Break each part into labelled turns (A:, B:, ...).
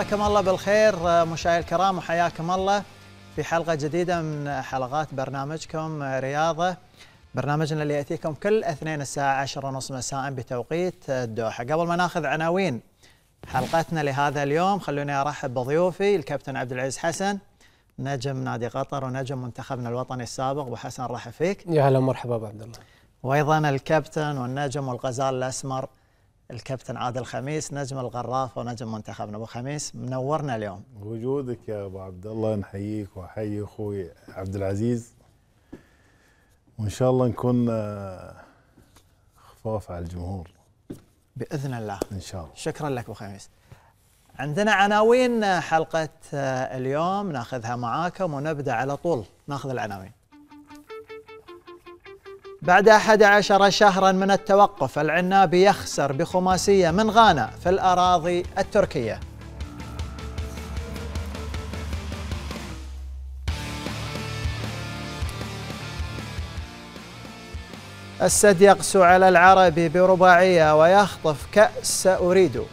A: مساكم الله بالخير آه، مشاهدي الكرام وحياكم الله في حلقه جديده من حلقات برنامجكم آه، رياضه برنامجنا اللي ياتيكم كل اثنين الساعه 10:30 مساء بتوقيت آه، الدوحه قبل ما ناخذ عناوين حلقتنا لهذا اليوم خلوني ارحب بضيوفي الكابتن عبد العزيز حسن نجم نادي قطر ونجم منتخبنا الوطني السابق ابو حسن رحب فيك
B: يا هلا ومرحبا ابو عبد الله
A: وايضا الكابتن والنجم والغزال الاسمر الكابتن عادل خميس نجم الغراف ونجم منتخبنا ابو خميس منورنا اليوم
C: وجودك يا ابو عبد الله نحييك واحيي اخوي عبد العزيز وان شاء الله نكون آه، خفاف على الجمهور
A: باذن الله ان شاء الله شكرا لك ابو خميس عندنا عناوين آه، حلقه آه، اليوم ناخذها معاكم ونبدا على طول ناخذ العناوين بعد 11 شهرا من التوقف العنابي يخسر بخماسية من غانا في الأراضي التركية السد يقسو على العربي برباعية ويخطف كأس أريدو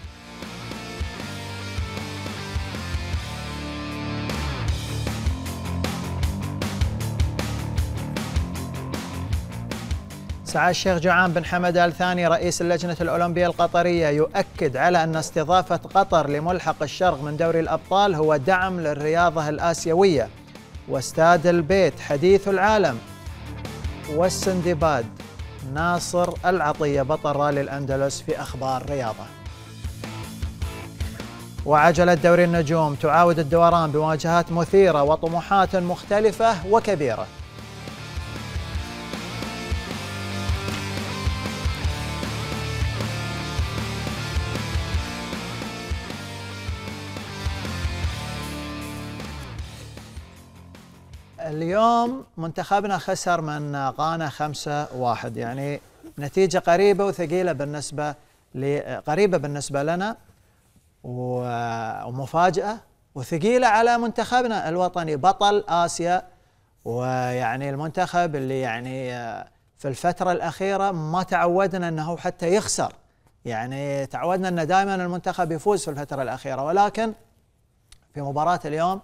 A: سعى الشيخ جوعان بن حمد آل ثاني رئيس اللجنة الأولمبية القطرية يؤكد على أن استضافة قطر لملحق الشرق من دوري الأبطال هو دعم للرياضة الآسيوية واستاد البيت حديث العالم والسندباد ناصر العطية بطل رالي الأندلس في أخبار رياضة وعجلة دوري النجوم تعاود الدوران بمواجهات مثيرة وطموحات مختلفة وكبيرة اليوم منتخبنا خسر من غانا 5 1 يعني نتيجة قريبة وثقيلة بالنسبة قريبة بالنسبة لنا ومفاجأة وثقيلة على منتخبنا الوطني بطل آسيا ويعني المنتخب اللي يعني آه، في الفترة الأخيرة ما تعودنا أنه حتى يخسر يعني تعودنا أن دائما المنتخب يفوز في الفترة الأخيرة ولكن في مباراة اليوم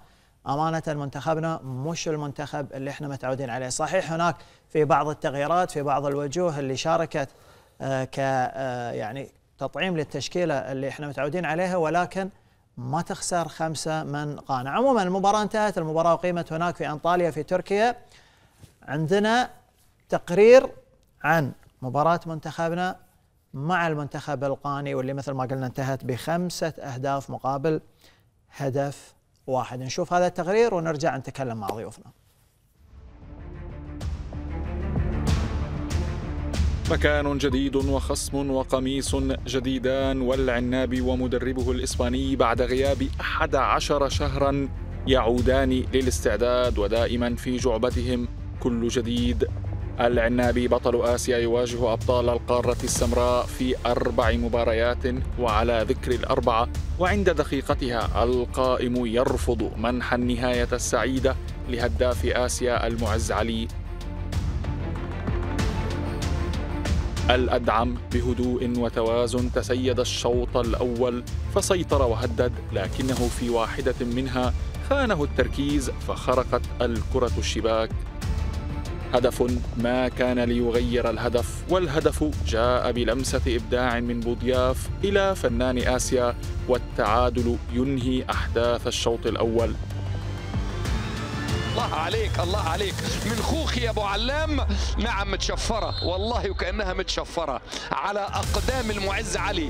A: امانه منتخبنا مش المنتخب اللي احنا متعودين عليه، صحيح هناك في بعض التغييرات في بعض الوجوه اللي شاركت آه، ك آه، يعني تطعيم للتشكيله اللي احنا متعودين عليها ولكن ما تخسر خمسه من قانع، عموما المباراه انتهت، المباراه اقيمت هناك في انطاليا في تركيا. عندنا تقرير عن مباراه منتخبنا مع المنتخب القاني واللي مثل ما قلنا انتهت بخمسه اهداف مقابل هدف واحد نشوف هذا التقرير ونرجع نتكلم مع ضيوفنا
D: مكان جديد وخصم وقميص جديدان والعنابي ومدربه الإسباني بعد غياب 11 شهرا يعودان للاستعداد ودائما في جعبتهم كل جديد العنابي بطل آسيا يواجه أبطال القارة السمراء في أربع مباريات وعلى ذكر الأربعة وعند دقيقتها القائم يرفض منح النهاية السعيدة لهداف آسيا المعز علي الأدعم بهدوء وتوازن تسيد الشوط الأول فسيطر وهدد لكنه في واحدة منها خانه التركيز فخرقت الكرة الشباك هدف ما كان ليغير الهدف والهدف جاء بلمسة إبداع من بودياف إلى فنان آسيا والتعادل ينهي أحداث الشوط الأول الله عليك الله عليك من خوخي يا ابو علام نعم متشفره والله وكانها متشفره على اقدام المعز علي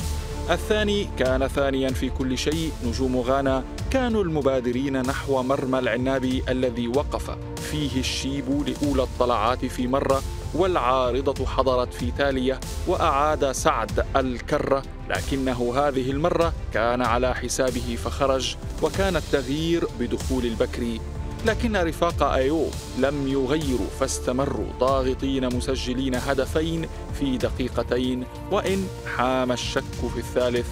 D: الثاني كان ثانيا في كل شيء نجوم غانا كانوا المبادرين نحو مرمى العنابي الذي وقف فيه الشيب لأولى الطلعات في مرة والعارضة حضرت في تالية وأعاد سعد الكرة لكنه هذه المرة كان على حسابه فخرج وكان التغيير بدخول البكري لكن رفاق ايو لم يغيروا فاستمروا ضاغطين مسجلين هدفين في دقيقتين وإن حام الشك في الثالث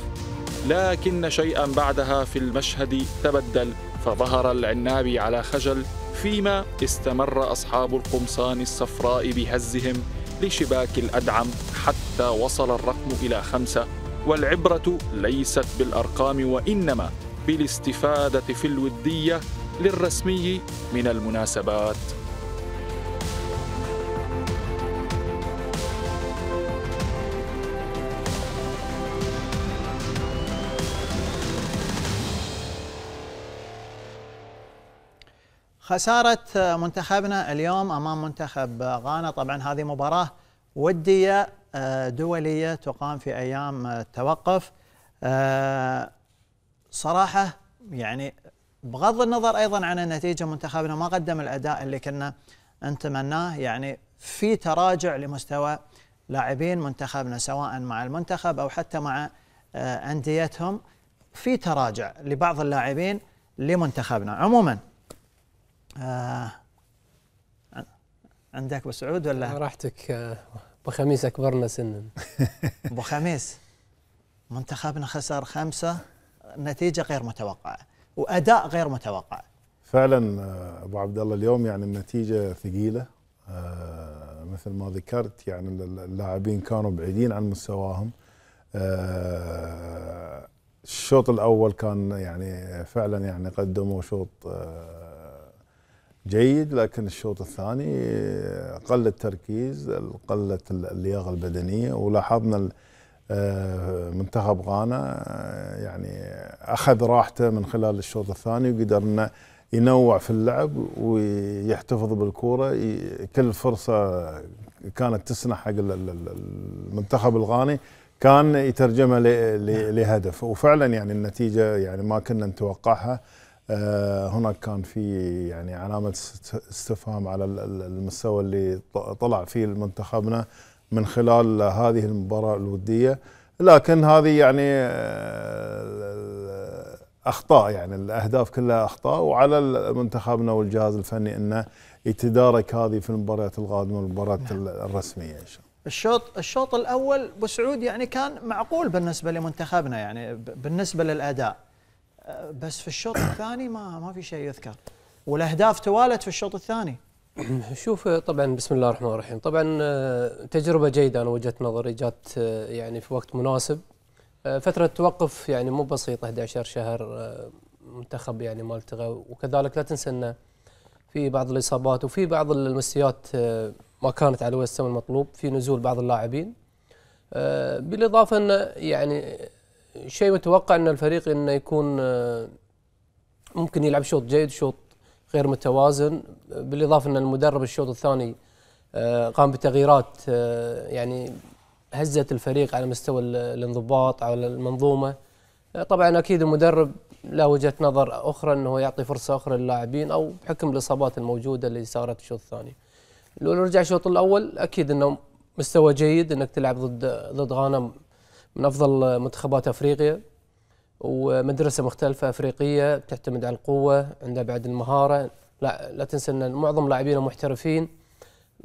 D: لكن شيئا بعدها في المشهد تبدل فظهر العنابي على خجل فيما استمر أصحاب القمصان الصفراء بهزهم لشباك الأدعم حتى وصل الرقم إلى خمسة والعبرة ليست بالأرقام وإنما بالاستفادة في الودية للرسمي من المناسبات
A: خسارة منتخبنا اليوم أمام منتخب غانا طبعا هذه مباراة ودية آه، دولية تقام في أيام التوقف آه، صراحة يعني بغض النظر ايضا عن النتيجه منتخبنا ما قدم الاداء اللي كنا نتمناه يعني في تراجع لمستوى لاعبين منتخبنا سواء مع المنتخب او حتى مع آه، انديتهم في تراجع لبعض اللاعبين لمنتخبنا عموما
B: آه عندك ابو سعود ولا راحتك آه، ابو خميس اكبرنا سنا ابو خميس منتخبنا
A: خسر خمسه نتيجه غير متوقعه واداء غير متوقع
C: فعلا آه، ابو عبد الله اليوم يعني النتيجه ثقيله آه، مثل ما ذكرت يعني اللاعبين كانوا بعيدين عن مستواهم آه، الشوط الاول كان يعني فعلا يعني قدموا شوط جيد لكن الشوط الثاني قل التركيز قلت اللياقه البدنيه ولاحظنا آه، منتخب غانا آه، يعني اخذ راحته من خلال الشوط الثاني وقدر انه ينوع في اللعب ويحتفظ بالكوره كل فرصه كانت تسنح حق المنتخب الغاني كان يترجمها نعم. لهدف وفعلا يعني النتيجه يعني ما كنا نتوقعها آه، هناك كان في يعني علامه استفهام على المستوى اللي طلع فيه منتخبنا من خلال هذه المباراة الودية لكن هذه يعني آه، اخطاء يعني الاهداف كلها اخطاء وعلى منتخبنا والجهاز الفني انه يتدارك هذه في المباريات القادمه والمباريات نعم. الرسميه ان شاء الله.
A: الشوط الشوط الاول بسعود يعني كان معقول بالنسبه لمنتخبنا يعني بالنسبه للاداء آه، بس في الشوط الثاني ما ما في شيء يذكر
B: والاهداف توالت في الشوط الثاني. شوف طبعا بسم الله الرحمن الرحيم طبعا آه، تجربة جيدة أنا وجهة نظري جات آه، يعني في وقت مناسب آه، فترة توقف يعني مو بسيطة 11 شهر منتخب يعني ما التغى وكذلك لا تنسى أنه في بعض الإصابات وفي بعض المستويات ما كانت على السم المطلوب في نزول بعض اللاعبين بالإضافة أن يعني شيء متوقع أن الفريق أنه يكون ممكن يلعب شوط جيد شوط غير متوازن بالاضافه ان المدرب الشوط الثاني آه، قام بتغييرات آه، يعني هزت الفريق على مستوى الانضباط على المنظومه آه، طبعا اكيد المدرب له وجهه نظر اخرى انه يعطي فرصه اخرى للاعبين او بحكم الاصابات الموجوده اللي صارت الشوط الثاني لو نرجع الشوط الاول اكيد انه مستوى جيد انك تلعب ضد ضد غانا من افضل منتخبات افريقيا ومدرسه مختلفه افريقيه بتعتمد على القوه عندها بعد المهاره لا لا تنسى ان معظم لاعبينا محترفين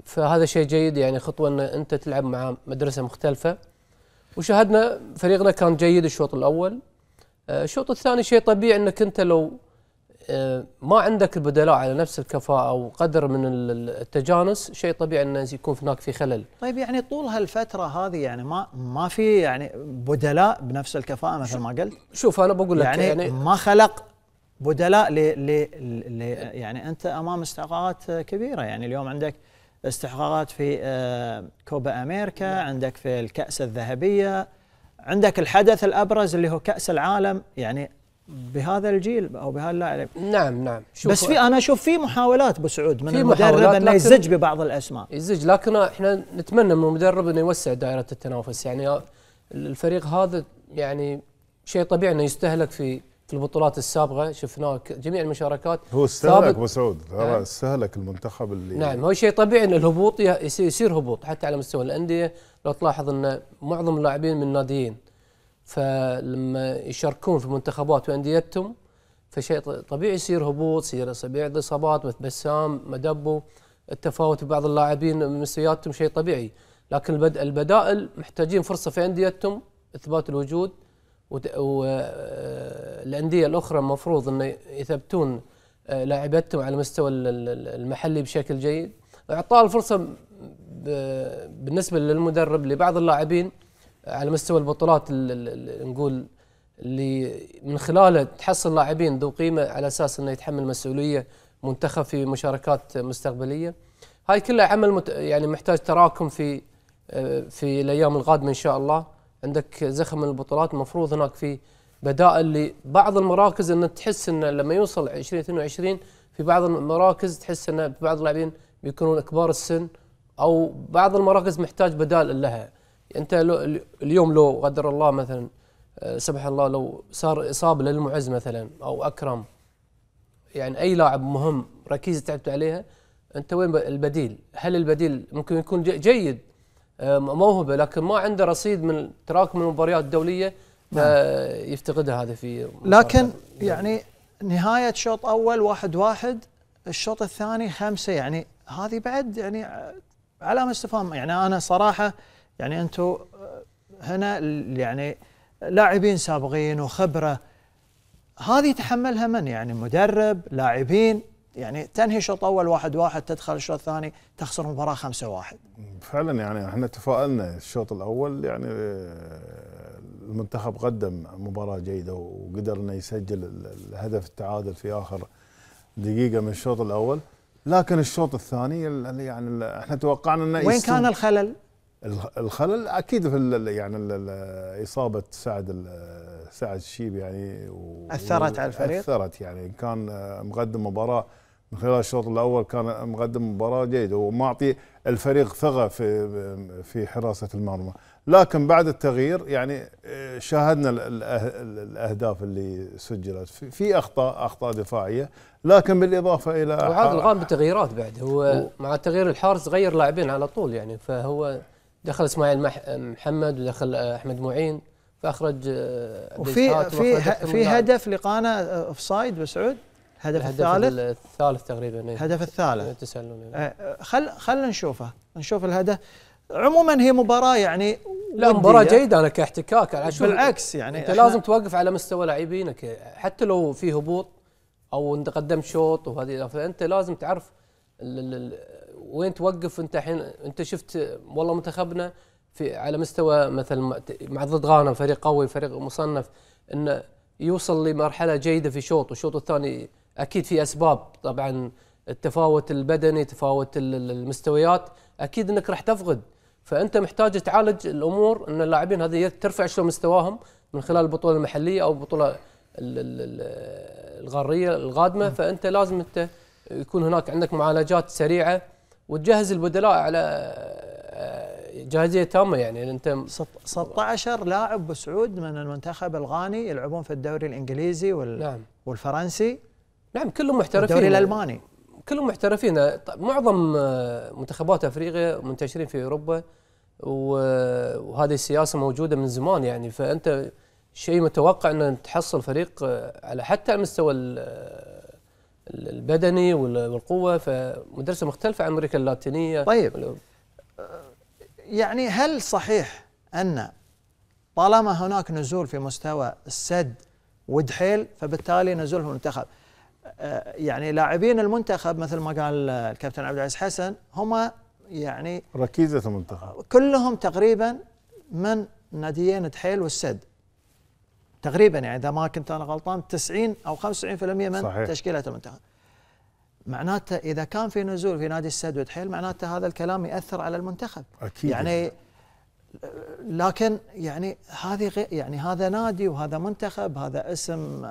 B: فهذا شيء جيد يعني خطوه ان انت تلعب مع مدرسه مختلفه وشاهدنا فريقنا كان جيد الشوط الاول الشوط الثاني شيء طبيعي انك انت لو آه، ما عندك البدلاء على نفس الكفاءة وقدر من التجانس شيء طبيعي أن يكون هناك في خلل
A: طيب يعني طول هالفترة هذه يعني ما
B: ما في يعني بدلاء
A: بنفس الكفاءة مثل ما قلت شوف أنا بقول لك يعني, يعني ما خلق بدلاء ل ل ل يعني أنت أمام استحقاقات كبيرة يعني اليوم عندك استحقاقات في آه، كوبا أمريكا لا. نعم. عندك في الكأس الذهبية عندك الحدث الأبرز اللي هو كأس العالم يعني بهذا الجيل او بهذا اللاعب نعم نعم شوف بس في انا اشوف في محاولات سعود من المدرب انه يزج
B: ببعض الاسماء يزج لكن احنا نتمنى من المدرب انه يوسع دائره التنافس يعني الفريق هذا يعني شيء طبيعي انه يستهلك في في البطولات السابقه شفناه جميع المشاركات هو استهلك ابو سعود نعم.
C: استهلك المنتخب اللي نعم
B: هو شيء طبيعي ان الهبوط يصير هبوط حتى على مستوى الانديه لو تلاحظ ان معظم اللاعبين من ناديين فلما يشاركون في منتخبات وانديتهم فشيء طبيعي يصير هبوط يصير بعض اصابات مثل بسام مدبو التفاوت ببعض اللاعبين مستوياتهم شيء طبيعي لكن البدائل محتاجين فرصه في انديتهم اثبات الوجود والانديه آه، الاخرى المفروض انه يثبتون آه، لاعبتهم على المستوى المحلي بشكل جيد اعطاء الفرصه بالنسبه للمدرب لبعض اللاعبين على مستوى البطولات نقول اللي من خلاله تحصل لاعبين ذو قيمه على اساس انه يتحمل مسؤوليه منتخب في مشاركات مستقبليه. هاي كلها عمل مت يعني محتاج تراكم في آه، في الايام القادمه ان شاء الله عندك زخم من البطولات المفروض هناك في بدائل لبعض المراكز ان تحس ان لما يوصل 2022 في بعض المراكز تحس ان بعض اللاعبين بيكونون كبار السن او بعض المراكز محتاج بدائل لها. انت لو اليوم لو قدر الله مثلا آه، سبح الله لو صار اصابه للمعز مثلا او اكرم يعني اي لاعب مهم ركيزه تعبت عليها انت وين البديل؟ هل البديل ممكن يكون جيد موهبه لكن ما عنده رصيد من تراكم المباريات الدوليه نعم. يفتقدها هذا في لكن
A: يعني نهايه شوط اول واحد واحد الشوط الثاني خمسه يعني هذه بعد يعني علامه استفهام يعني انا صراحه يعني انتم هنا يعني لاعبين سابقين وخبره هذه تحملها من يعني مدرب لاعبين يعني تنهي شوط اول واحد واحد تدخل الشوط الثاني تخسر مباراه خمسة واحد
C: فعلا يعني احنا تفائلنا الشوط الاول يعني المنتخب قدم مباراه جيده وقدر انه يسجل الهدف التعادل في اخر دقيقه من الشوط الاول لكن الشوط الثاني يعني احنا توقعنا انه وين كان الخلل؟ الخلل اكيد في يعني اصابه سعد سعد الشيب يعني اثرت على الفريق اثرت يعني كان مقدم مباراه من خلال الشوط الاول كان مقدم مباراه جيده ومعطي الفريق ثقه في في حراسه المرمى لكن بعد التغيير يعني آه، شاهدنا أه-، الاهداف اللي سجلت في اخطاء اخطاء دفاعيه لكن بالاضافه
B: الى وعاد الغام بالتغييرات بعد هو مع تغيير الحارس غير لاعبين على طول يعني فهو دخل اسماعيل محمد ودخل آه، احمد معين فاخرج آه، وفي في في هدف
A: لقانا آه، اوف سايد بسعود هدف الثالث
B: الثالث تقريبا إيه. هدف الثالث إيه، تسلل
A: خل خلنا نشوفه نشوف الهدف
B: عموما هي مباراه يعني لا مباراه جيده انا كاحتكاك بالعكس يعني انت لازم توقف على مستوى لاعبينك حتى لو في هبوط او انت قدمت شوط وهذه فانت لازم تعرف وين توقف انت الحين انت شفت والله منتخبنا في على مستوى مثلا مع ضد غانا فريق قوي فريق مصنف انه يوصل لمرحله جيده في شوط والشوط الثاني اكيد في اسباب طبعا التفاوت البدني تفاوت المستويات اكيد انك راح تفقد فانت محتاج تعالج الامور ان اللاعبين هذه ترفع شلون مستواهم من خلال البطوله المحليه او البطوله الغريه القادمه فانت لازم انت يكون هناك عندك معالجات سريعه وتجهز البدلاء على آه، جاهزيه تامه يعني انت 16 لاعب بسعود من المنتخب الغاني
A: يلعبون في الدوري الانجليزي وال نعم. والفرنسي نعم كلهم محترفين الدوري الالماني
B: كلهم محترفين معظم آه، منتخبات افريقيا منتشرين في اوروبا وهذه السياسه موجوده من زمان يعني فانت شيء متوقع ان تحصل فريق آه، على حتى مستوى البدني والقوه فمدرسه مختلفه عن امريكا اللاتينيه طيب آه،
A: يعني هل صحيح ان طالما هناك نزول في مستوى السد ودحيل فبالتالي نزول في المنتخب آه، يعني لاعبين المنتخب مثل ما قال الكابتن عبد العزيز حسن هم يعني
C: ركيزه المنتخب
A: كلهم تقريبا من ناديين دحيل والسد تقريبا يعني اذا ما كنت انا غلطان 90 او 95% من صحيح. تشكيله المنتخب معناته اذا كان في نزول في نادي السد والحيل معناته هذا الكلام ياثر على المنتخب
C: اكيد يعني
A: لكن يعني هذه يعني هذا نادي وهذا منتخب هذا اسم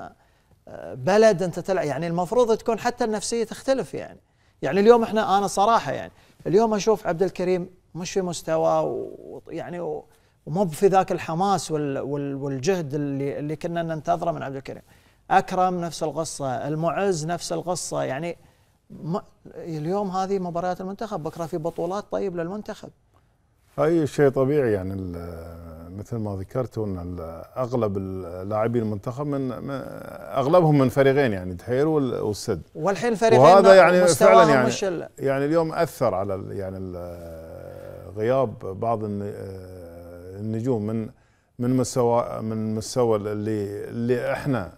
A: آه، بلد انت تلعب يعني المفروض تكون حتى النفسيه تختلف يعني يعني اليوم احنا انا صراحه يعني اليوم اشوف عبد الكريم مش في مستوى ويعني و يعني ومو في ذاك الحماس والجهد اللي اللي كنا ننتظره من عبد الكريم اكرم نفس القصه المعز نفس القصه يعني اليوم هذه مباريات المنتخب بكره في بطولات طيب للمنتخب
C: اي شيء طبيعي يعني مثل ما ذكرت ان اغلب اللاعبين المنتخب من اغلبهم من فريقين يعني دحير والسد والحين فريقين وهذا يعني فعلا يعني يعني اليوم اثر على يعني غياب بعض النجوم من من مستوى من مستوى اللي اللي احنا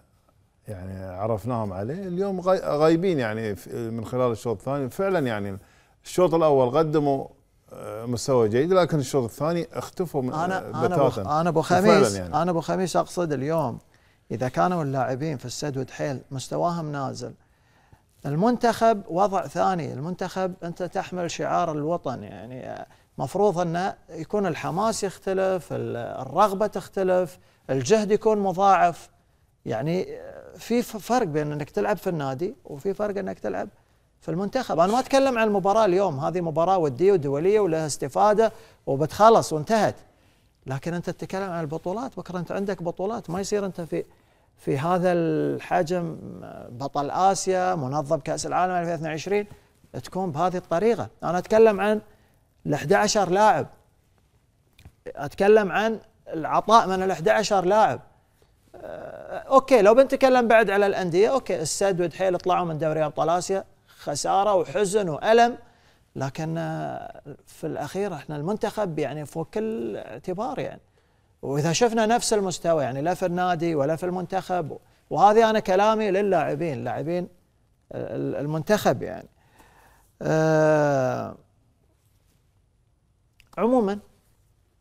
C: يعني عرفناهم عليه اليوم غايبين يعني من خلال الشوط الثاني فعلا يعني الشوط الاول قدموا آه، مستوى جيد لكن الشوط الثاني اختفوا من انا انا انا ابو خميس يعني.
A: انا ابو خميس اقصد اليوم اذا كانوا اللاعبين في السد وتحيل مستواهم نازل المنتخب وضع ثاني المنتخب انت تحمل شعار الوطن يعني مفروض أن يكون الحماس يختلف الرغبة تختلف الجهد يكون مضاعف يعني آه، في فرق بين أنك تلعب في النادي وفي فرق أنك تلعب في المنتخب أنا ما أتكلم عن المباراة اليوم هذه مباراة ودية ودولية ولها استفادة وبتخلص وانتهت لكن أنت تتكلم عن البطولات بكرة أنت عندك بطولات ما يصير أنت في في هذا الحجم بطل آسيا منظم كأس العالم 2022 تكون بهذه الطريقة أنا أتكلم عن ال 11 لاعب اتكلم عن العطاء من ال 11 لاعب آه، اوكي لو بنتكلم بعد على الانديه اوكي السد ودحيل طلعوا من دوري ابطال اسيا خساره وحزن والم لكن آه، في الاخير احنا المنتخب يعني فوق كل اعتبار يعني واذا شفنا نفس المستوى يعني لا في النادي ولا في المنتخب وهذه انا كلامي للاعبين لاعبين المنتخب يعني أه عموما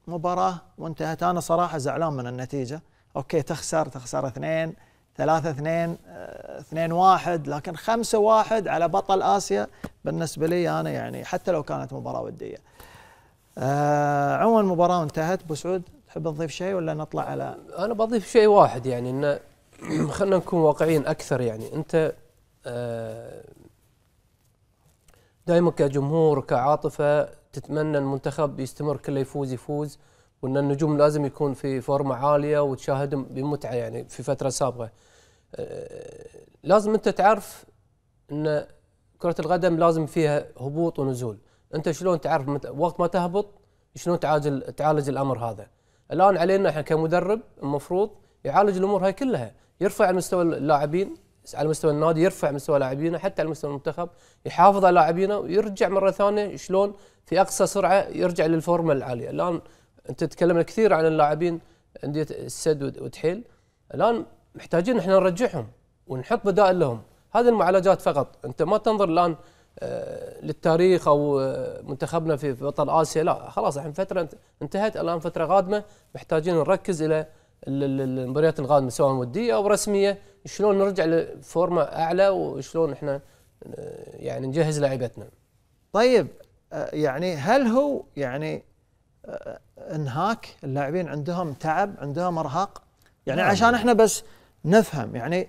A: مباراة وانتهت أنا صراحة زعلان من النتيجة أوكي تخسر تخسر اثنين ثلاثة اثنين آه، اثنين واحد لكن خمسة واحد على بطل آسيا بالنسبة لي أنا يعني حتى لو كانت مباراة ودية آه عموما المباراة انتهت بسعود سعود تحب تضيف شيء ولا نطلع على
B: أنا بضيف شيء واحد يعني إنه خلينا نكون واقعيين أكثر يعني أنت آه دائما كجمهور كعاطفة تتمنى المنتخب يستمر كله يفوز يفوز وان النجوم لازم يكون في فورمه عاليه وتشاهدهم بمتعه يعني في فتره سابقه أه، لازم انت تعرف ان كره القدم لازم فيها هبوط ونزول انت شلون تعرف وقت ما تهبط شلون تعالج تعالج الامر هذا الان علينا احنا كمدرب المفروض يعالج الامور هاي كلها يرفع مستوى اللاعبين على مستوى النادي يرفع مستوى لاعبينه حتى على مستوى المنتخب يحافظ على لاعبينه ويرجع مره ثانيه شلون في اقصى سرعه يرجع للفورمه العاليه الان انت تكلمنا كثير عن اللاعبين انديه السد وتحيل الان محتاجين احنا نرجعهم ونحط بدائل لهم هذه المعالجات فقط انت ما تنظر الان آه، للتاريخ او آه، منتخبنا في بطل اسيا لا خلاص الحين فتره انتهت الان فتره قادمه محتاجين نركز الى المباريات القادمه سواء وديه او رسميه شلون نرجع لفورمه اعلى وشلون احنا آه، يعني نجهز لاعبتنا. طيب آه، يعني هل هو يعني
A: آه، انهاك اللاعبين عندهم تعب عندهم ارهاق يعني نعم. عشان احنا بس نفهم يعني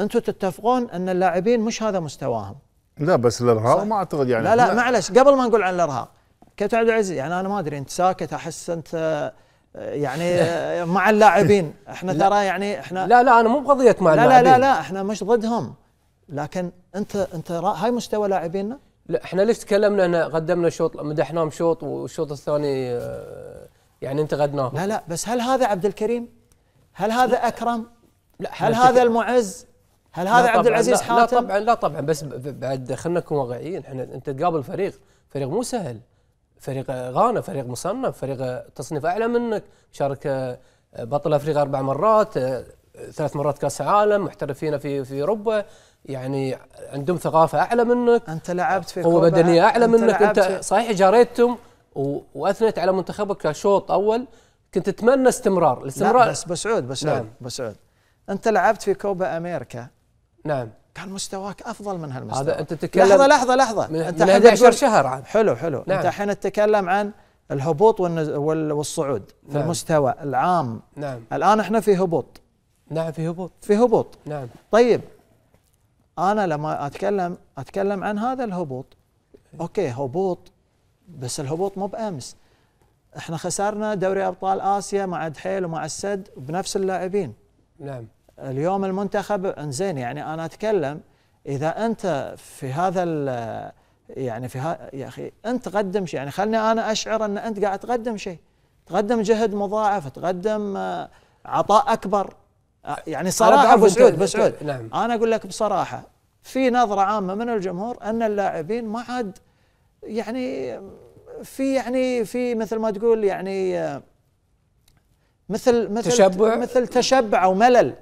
A: انتم تتفقون ان اللاعبين مش هذا مستواهم
C: لا بس الارهاق ما اعتقد يعني لا لا
A: معلش قبل ما نقول عن الارهاق كابتن عبد العزيز يعني انا ما ادري انت ساكت احس انت آه، يعني آه، مع اللاعبين احنا ترى يعني احنا لا لا انا مو بقضيه مع لا اللاعبين لا لا لا احنا مش ضدهم لكن انت انت هاي
B: مستوى لاعبيننا لا احنا ليش تكلمنا ان قدمنا شوط مدحناهم شوط والشوط الثاني آه، يعني غدناه لا لا بس هل هذا عبد الكريم؟ هل هذا اكرم؟ لا هل هذا المعز؟ هل هذا عبد العزيز حاتم؟ لا طبعا لا طبعا بس بعد خلينا نكون واقعيين احنا انت تقابل فريق فريق مو سهل فريق غانا فريق مصنف فريق تصنيف اعلى منك شارك آه، بطل افريقيا اربع مرات آه، ثلاث مرات كاس عالم محترفين في في اوروبا يعني عندهم ثقافه اعلى منك انت لعبت في قوه بدنيه اعلى أنت منك انت صحيح جاريتهم واثنيت على منتخبك كشوط اول كنت تتمنى استمرار الاستمرار بس
A: بسعود بسعود نعم. بسعود
B: انت لعبت في كوبا امريكا نعم
A: كان مستواك افضل من هالمستوى هذا انت تتكلم لحظه لحظه لحظه من انت من 11 شهر عن حلو حلو نعم. انت الحين تتكلم عن الهبوط والصعود نعم. في المستوى العام نعم الان احنا في هبوط نعم في هبوط في هبوط نعم طيب انا لما اتكلم اتكلم عن هذا الهبوط اوكي هبوط بس الهبوط مو بامس احنا خسرنا دوري ابطال اسيا مع دحيل ومع السد بنفس اللاعبين نعم اليوم المنتخب انزين يعني انا اتكلم اذا انت في هذا يعني في ها يا اخي انت تقدم شيء يعني خلني انا اشعر ان انت قاعد تقدم شيء تقدم جهد مضاعف تقدم آه، عطاء اكبر آه، يعني صراحه ابو سعود ابو سعود نعم. انا اقول لك بصراحه في نظره عامه من الجمهور ان اللاعبين ما عاد يعني في يعني في مثل ما تقول يعني آه،
B: مثل مثل تشبع مثل تشبع وملل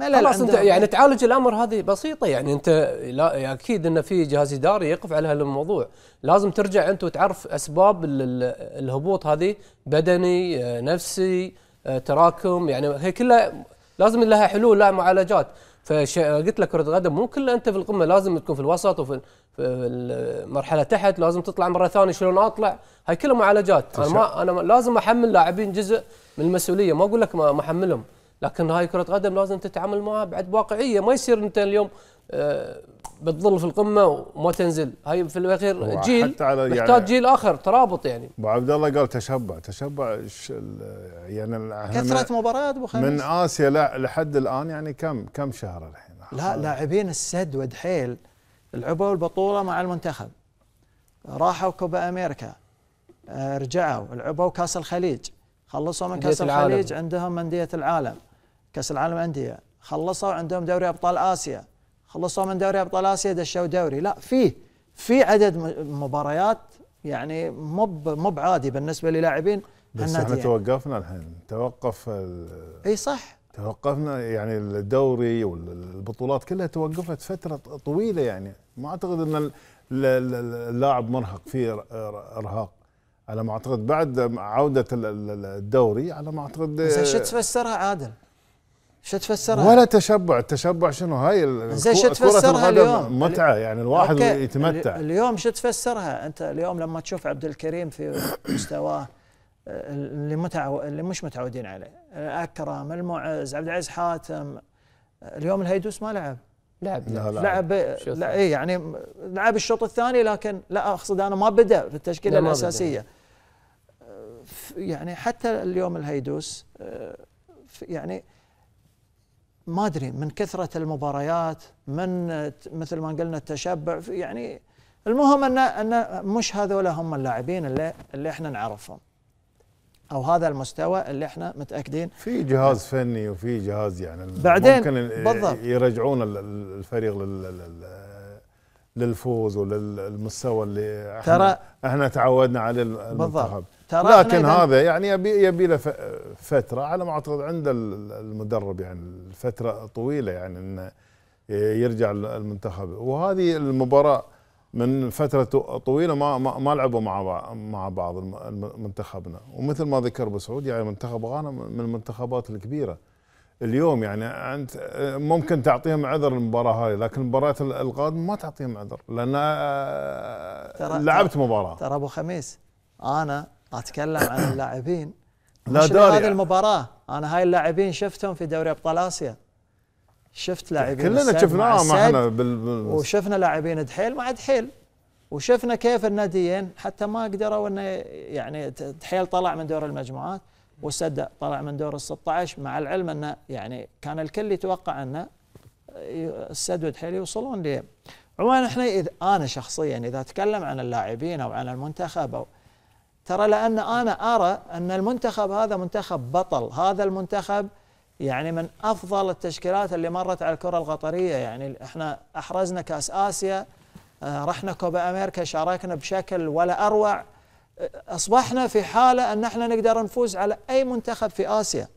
B: خلاص انت يعني تعالج الامر هذه بسيطه يعني انت لا اكيد ان في جهاز اداري يقف على هالموضوع لازم ترجع انت وتعرف اسباب الهبوط هذه بدني آه، نفسي آه، تراكم يعني هي كلها لازم لها حلول لها معالجات فقلت لك كره القدم مو كله انت في القمه لازم تكون في الوسط وفي في المرحله تحت لازم تطلع مره ثانيه شلون اطلع هاي كلها معالجات انا ما انا لازم احمل لاعبين جزء من المسؤوليه ما اقول لك ما احملهم لكن هاي كره قدم لازم تتعامل معها بعد واقعيه ما يصير انت اليوم آه، بتظل في القمه وما تنزل هاي في الاخير جيل يعني محتاج جيل اخر ترابط يعني
C: ابو عبد الله قال تشبع تشبع يعني كثره مباريات ابو من اسيا لا لحد الان يعني كم كم شهر الحين لا لاعبين السد ودحيل لعبوا
A: البطوله مع المنتخب راحوا كوبا امريكا آه، رجعوا لعبوا كاس الخليج خلصوا من كاس الخليج عندهم انديه العالم كاس العالم انديه خلصوا عندهم دوري ابطال اسيا خلصوا من دوري ابطال اسيا دشوا دوري لا فيه في عدد مباريات يعني مب مب عادي بالنسبه
C: للاعبين بس احنا يعني. توقفنا الحين توقف اي صح توقفنا يعني الدوري والبطولات كلها توقفت فتره طويله يعني ما اعتقد ان اللاعب مرهق فيه ارهاق على ما اعتقد بعد عوده الدوري على ما اعتقد زين شو
A: تفسرها عادل؟ شو تفسرها؟ ولا
C: تشبع، التشبع شنو هاي زين شو تفسرها اليوم؟ متعة يعني الواحد أوكي. يتمتع
A: اليوم شو تفسرها؟ أنت اليوم لما تشوف عبد الكريم في مستواه اللي متعو... اللي مش متعودين عليه، أكرم، المعز، عبد العزيز حاتم اليوم الهيدوس ما لعب لعب
B: لا لعب, لعب لا إيه يعني
A: لعب الشوط الثاني لكن لا اقصد انا ما بدا في التشكيله الاساسيه يعني حتى اليوم الهيدوس يعني ما ادري من كثره المباريات من مثل ما قلنا التشبع يعني المهم ان ان مش هذول هم اللاعبين اللي اللي احنا نعرفهم او هذا المستوى اللي احنا متاكدين في
C: جهاز فني وفي جهاز يعني
B: بعدين ممكن بالضبط
C: يرجعون الفريق للفوز وللمستوى اللي احنا ترى احنا تعودنا عليه المنتخب بالضبط لكن هذا يعني يبي يبي له فتره على ما اعتقد عند المدرب يعني فتره طويله يعني انه يرجع المنتخب وهذه المباراه من فتره طويله ما ما لعبوا مع مع بعض منتخبنا ومثل ما ذكر بسعود يعني منتخب غانا من المنتخبات الكبيره اليوم يعني انت ممكن تعطيهم عذر المباراه هاي لكن المباراه القادمه ما تعطيهم عذر لان آه، لعبت مباراه ترى ابو خميس انا اتكلم
A: عن اللاعبين
C: لا داري هذه
A: المباراه انا هاي اللاعبين شفتهم في دوري ابطال اسيا شفت لاعبين كلنا شفناهم آه، احنا بال... وشفنا لاعبين دحيل مع دحيل وشفنا كيف الناديين حتى ما قدروا انه يعني دحيل طلع من دور المجموعات وسد طلع من دور ال 16 مع العلم انه يعني كان الكل يتوقع انه السد ودحيل يوصلون ليه عموما احنا اذا انا شخصيا اذا اتكلم عن اللاعبين او عن المنتخب او ترى لأن أنا أرى أن المنتخب هذا منتخب بطل هذا المنتخب يعني من أفضل التشكيلات اللي مرت على الكرة القطرية يعني إحنا أحرزنا كأس آسيا آه، رحنا كوبا أمريكا شاركنا بشكل ولا أروع آه، أصبحنا في حالة أن احنا نقدر نفوز على أي منتخب في آسيا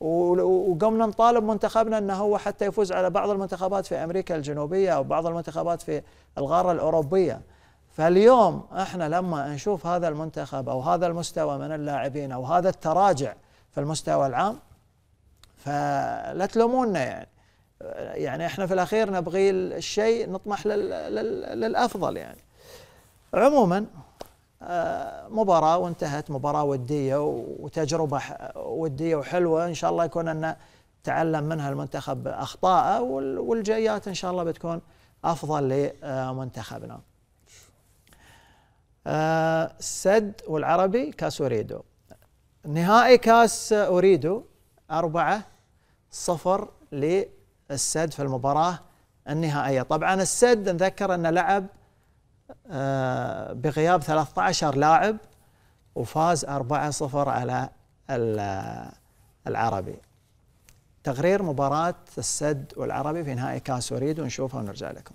A: وقمنا نطالب منتخبنا أنه هو حتى يفوز على بعض المنتخبات في أمريكا الجنوبية أو بعض المنتخبات في الغارة الأوروبية فاليوم احنا لما نشوف هذا المنتخب او هذا المستوى من اللاعبين او هذا التراجع في المستوى العام فلا تلومونا يعني يعني احنا في الاخير نبغي الشيء نطمح للافضل يعني عموما آه، مباراة وانتهت مباراة ودية وتجربة ودية وحلوة إن شاء الله يكون أن تعلم منها المنتخب أخطاءه والجيات إن شاء الله بتكون أفضل لمنتخبنا السد والعربي كاس أوريدو نهائي كاس أوريدو أربعة صفر للسد في المباراة النهائية طبعا السد نذكر أنه لعب آه، بغياب 13 لاعب وفاز 4-0 على آه، العربي تقرير مباراة السد والعربي في نهائي كاس وريد ونشوفها ونرجع لكم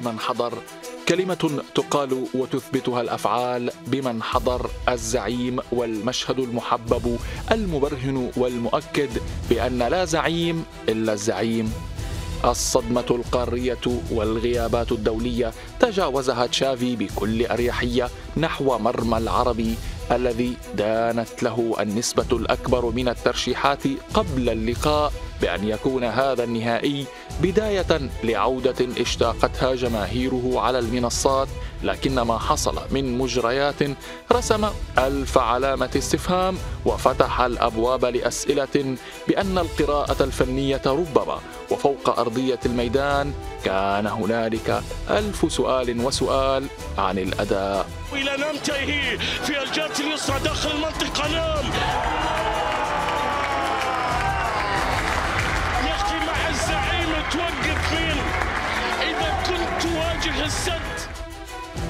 D: بمن حضر كلمة تقال وتثبتها الأفعال بمن حضر الزعيم والمشهد المحبب المبرهن والمؤكد بأن لا زعيم إلا الزعيم الصدمة القارية والغيابات الدولية تجاوزها تشافي بكل أريحية نحو مرمى العربي الذي دانت له النسبة الأكبر من الترشيحات قبل اللقاء بأن يكون هذا النهائي بداية لعودة اشتاقتها جماهيره على المنصات لكن ما حصل من مجريات رسم ألف علامة استفهام وفتح الأبواب لأسئلة بأن القراءة الفنية ربما وفوق أرضية الميدان كان هنالك ألف سؤال وسؤال عن الأداء
B: إلى نمته في الجهة اليسرى داخل المنطقة نام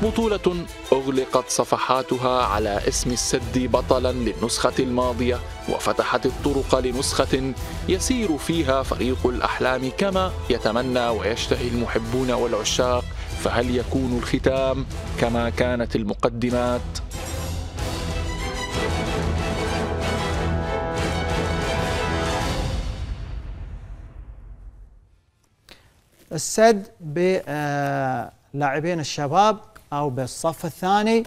D: بطولة أغلقت صفحاتها على اسم السد بطلا للنسخة الماضية وفتحت الطرق لنسخة يسير فيها فريق الأحلام كما يتمنى ويشتهي المحبون والعشاق فهل يكون الختام كما كانت المقدمات؟
A: السد بلاعبين آه، الشباب أو بالصف الثاني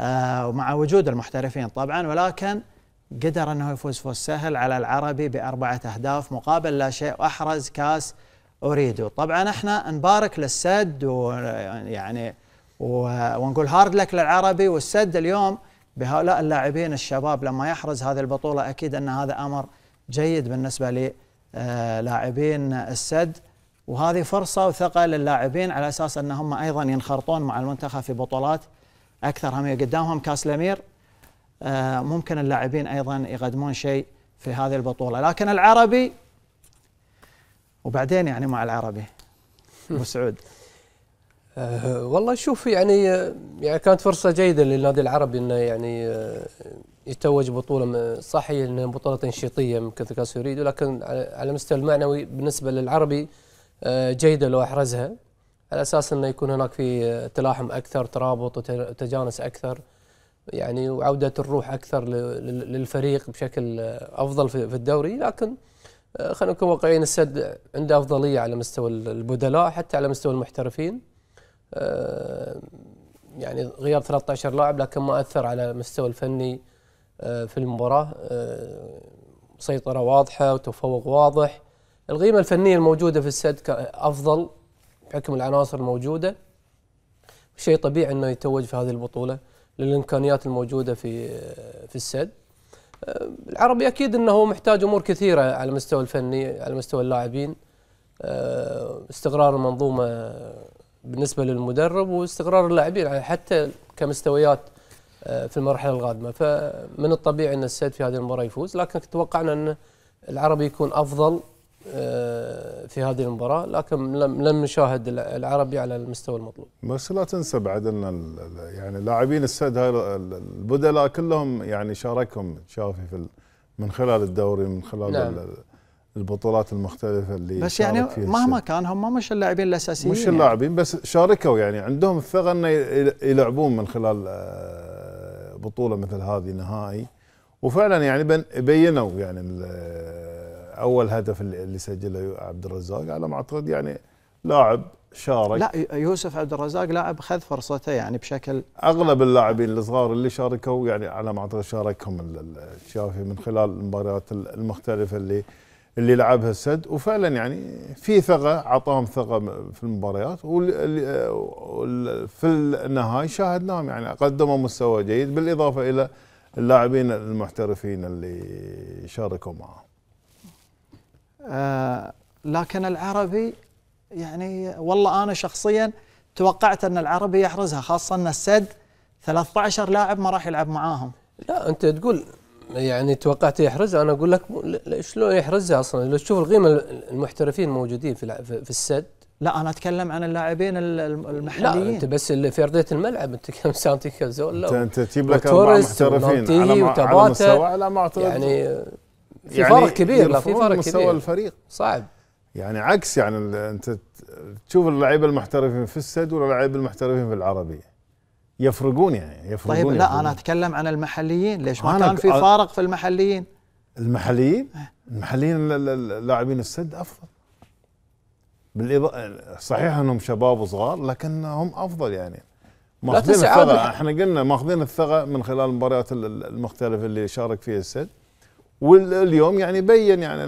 A: آه، ومع وجود المحترفين طبعا ولكن قدر أنه يفوز فوز سهل على العربي بأربعة أهداف مقابل لا شيء وأحرز كاس أريدو طبعا احنا نبارك للسد ويعني ونقول هارد لك للعربي والسد اليوم بهؤلاء اللاعبين الشباب لما يحرز هذه البطولة أكيد أن هذا أمر جيد بالنسبة للاعبين السد وهذه فرصه وثقه للاعبين على اساس انهم ايضا ينخرطون مع المنتخب في بطولات اكثر هم قدامهم كاس الامير آه، ممكن اللاعبين ايضا يقدمون شيء في هذه البطوله
B: لكن العربي وبعدين يعني مع العربي ابو سعود أه والله شوف يعني يعني كانت فرصه جيده للنادي العربي انه يعني آه، يتوج بطوله صحيح انها بطوله تنشيطيه من كاس يريد لكن على المستوى المعنوي بالنسبه للعربي آه، جيده لو احرزها على اساس انه يكون هناك في تلاحم اكثر ترابط وتجانس اكثر يعني وعوده الروح اكثر للفريق بشكل افضل في الدوري لكن آه، خلينا نكون واقعيين السد عنده افضليه على مستوى البدلاء حتى على مستوى المحترفين آه، يعني غياب 13 لاعب لكن ما اثر على المستوى الفني في المباراه سيطره واضحه وتفوق واضح القيمة الفنية الموجودة في السد أفضل بحكم العناصر الموجودة شيء طبيعي أنه يتوج في هذه البطولة للإمكانيات الموجودة في في السد العربي أكيد أنه محتاج أمور كثيرة على المستوى الفني على مستوى اللاعبين استقرار المنظومة بالنسبة للمدرب واستقرار اللاعبين حتى كمستويات في المرحلة القادمة فمن الطبيعي أن السد في هذه المباراة يفوز لكن توقعنا أن العربي يكون أفضل آه، في هذه المباراة لكن لم لم نشاهد العربي على المستوى المطلوب.
C: بس لا تنسى بعد ان يعني لاعبين السد هاي البدلاء كلهم يعني شاركهم شافي في من خلال الدوري من خلال نعم. البطولات المختلفة اللي بس يعني مهما
A: كان هم مش اللاعبين الاساسيين مش يعني.
C: اللاعبين يعني. بس شاركوا يعني عندهم الثقة انه يلعبون من خلال آه، بطولة مثل هذه نهائي وفعلا يعني بينوا يعني اول هدف اللي سجله عبد الرزاق على ما اعتقد يعني لاعب شارك لا يوسف عبد الرزاق لاعب خذ فرصته يعني بشكل اغلب اللاعبين الصغار اللي شاركوا يعني على ما اعتقد شاركهم الشافي من خلال المباريات المختلفه اللي اللي لعبها السد وفعلا يعني في ثقه اعطاهم ثقه في المباريات وفي النهايه شاهدناهم يعني قدموا مستوى جيد بالاضافه الى اللاعبين المحترفين اللي شاركوا معهم
A: آه، لكن العربي يعني والله انا شخصيا توقعت ان العربي يحرزها خاصه ان السد 13 لاعب
B: ما راح يلعب معاهم لا انت تقول يعني توقعت يحرزها انا اقول لك شلون يحرزها اصلا لو تشوف القيمه المحترفين الموجودين في في السد لا انا اتكلم عن اللاعبين المحليين لا انت بس اللي في ارضيه الملعب انت كم سانتي كازولا انت تجيب لك اربع محترفين على, على مستوى على اعتقد يعني في يعني فرق كبير لا في فرق مستوى كبير الفريق
C: صعب يعني عكس يعني انت تشوف اللعيبه المحترفين في السد ولا اللعيبه المحترفين في العربي يفرقون يعني يفرقون طيب يفرقون لا انا
A: اتكلم عن المحليين ليش ما كان في فارق في المحليين
C: المحليين المحليين اللاعبين السد افضل بالإض... صحيح انهم شباب وصغار لكنهم افضل يعني ماخذين الثغة احنا قلنا ماخذين الثغة من خلال المباريات المختلفه اللي شارك فيها السد واليوم يعني بين يعني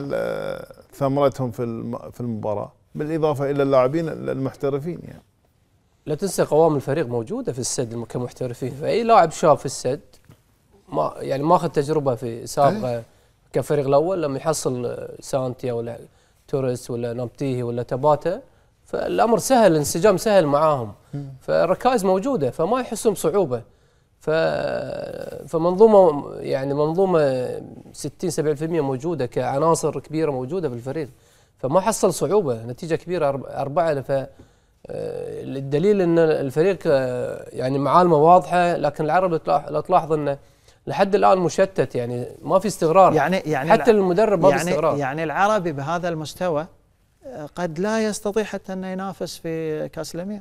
C: ثمرتهم في في المباراه بالاضافه الى اللاعبين المحترفين
B: يعني لا تنسى قوام الفريق موجوده في السد كمحترفين فاي لاعب شاب في السد ما يعني ماخذ تجربه في سابقه أيه؟ كفريق الاول لما يحصل سانتيا ولا توريس ولا نبتيه ولا تباتا فالامر سهل الانسجام سهل معاهم فالركائز موجوده فما يحسون بصعوبه فمنظومه يعني منظومه 60 70% موجوده كعناصر كبيره موجوده في الفريق فما حصل صعوبه نتيجه كبيره اربعه ف الدليل ان الفريق يعني معالمه واضحه لكن العرب لو تلاحظ انه لحد الان مشتت يعني ما في استقرار يعني يعني حتى المدرب ما يعني في استقرار يعني العربي بهذا المستوى قد لا يستطيع حتى انه ينافس
A: في كاس الامير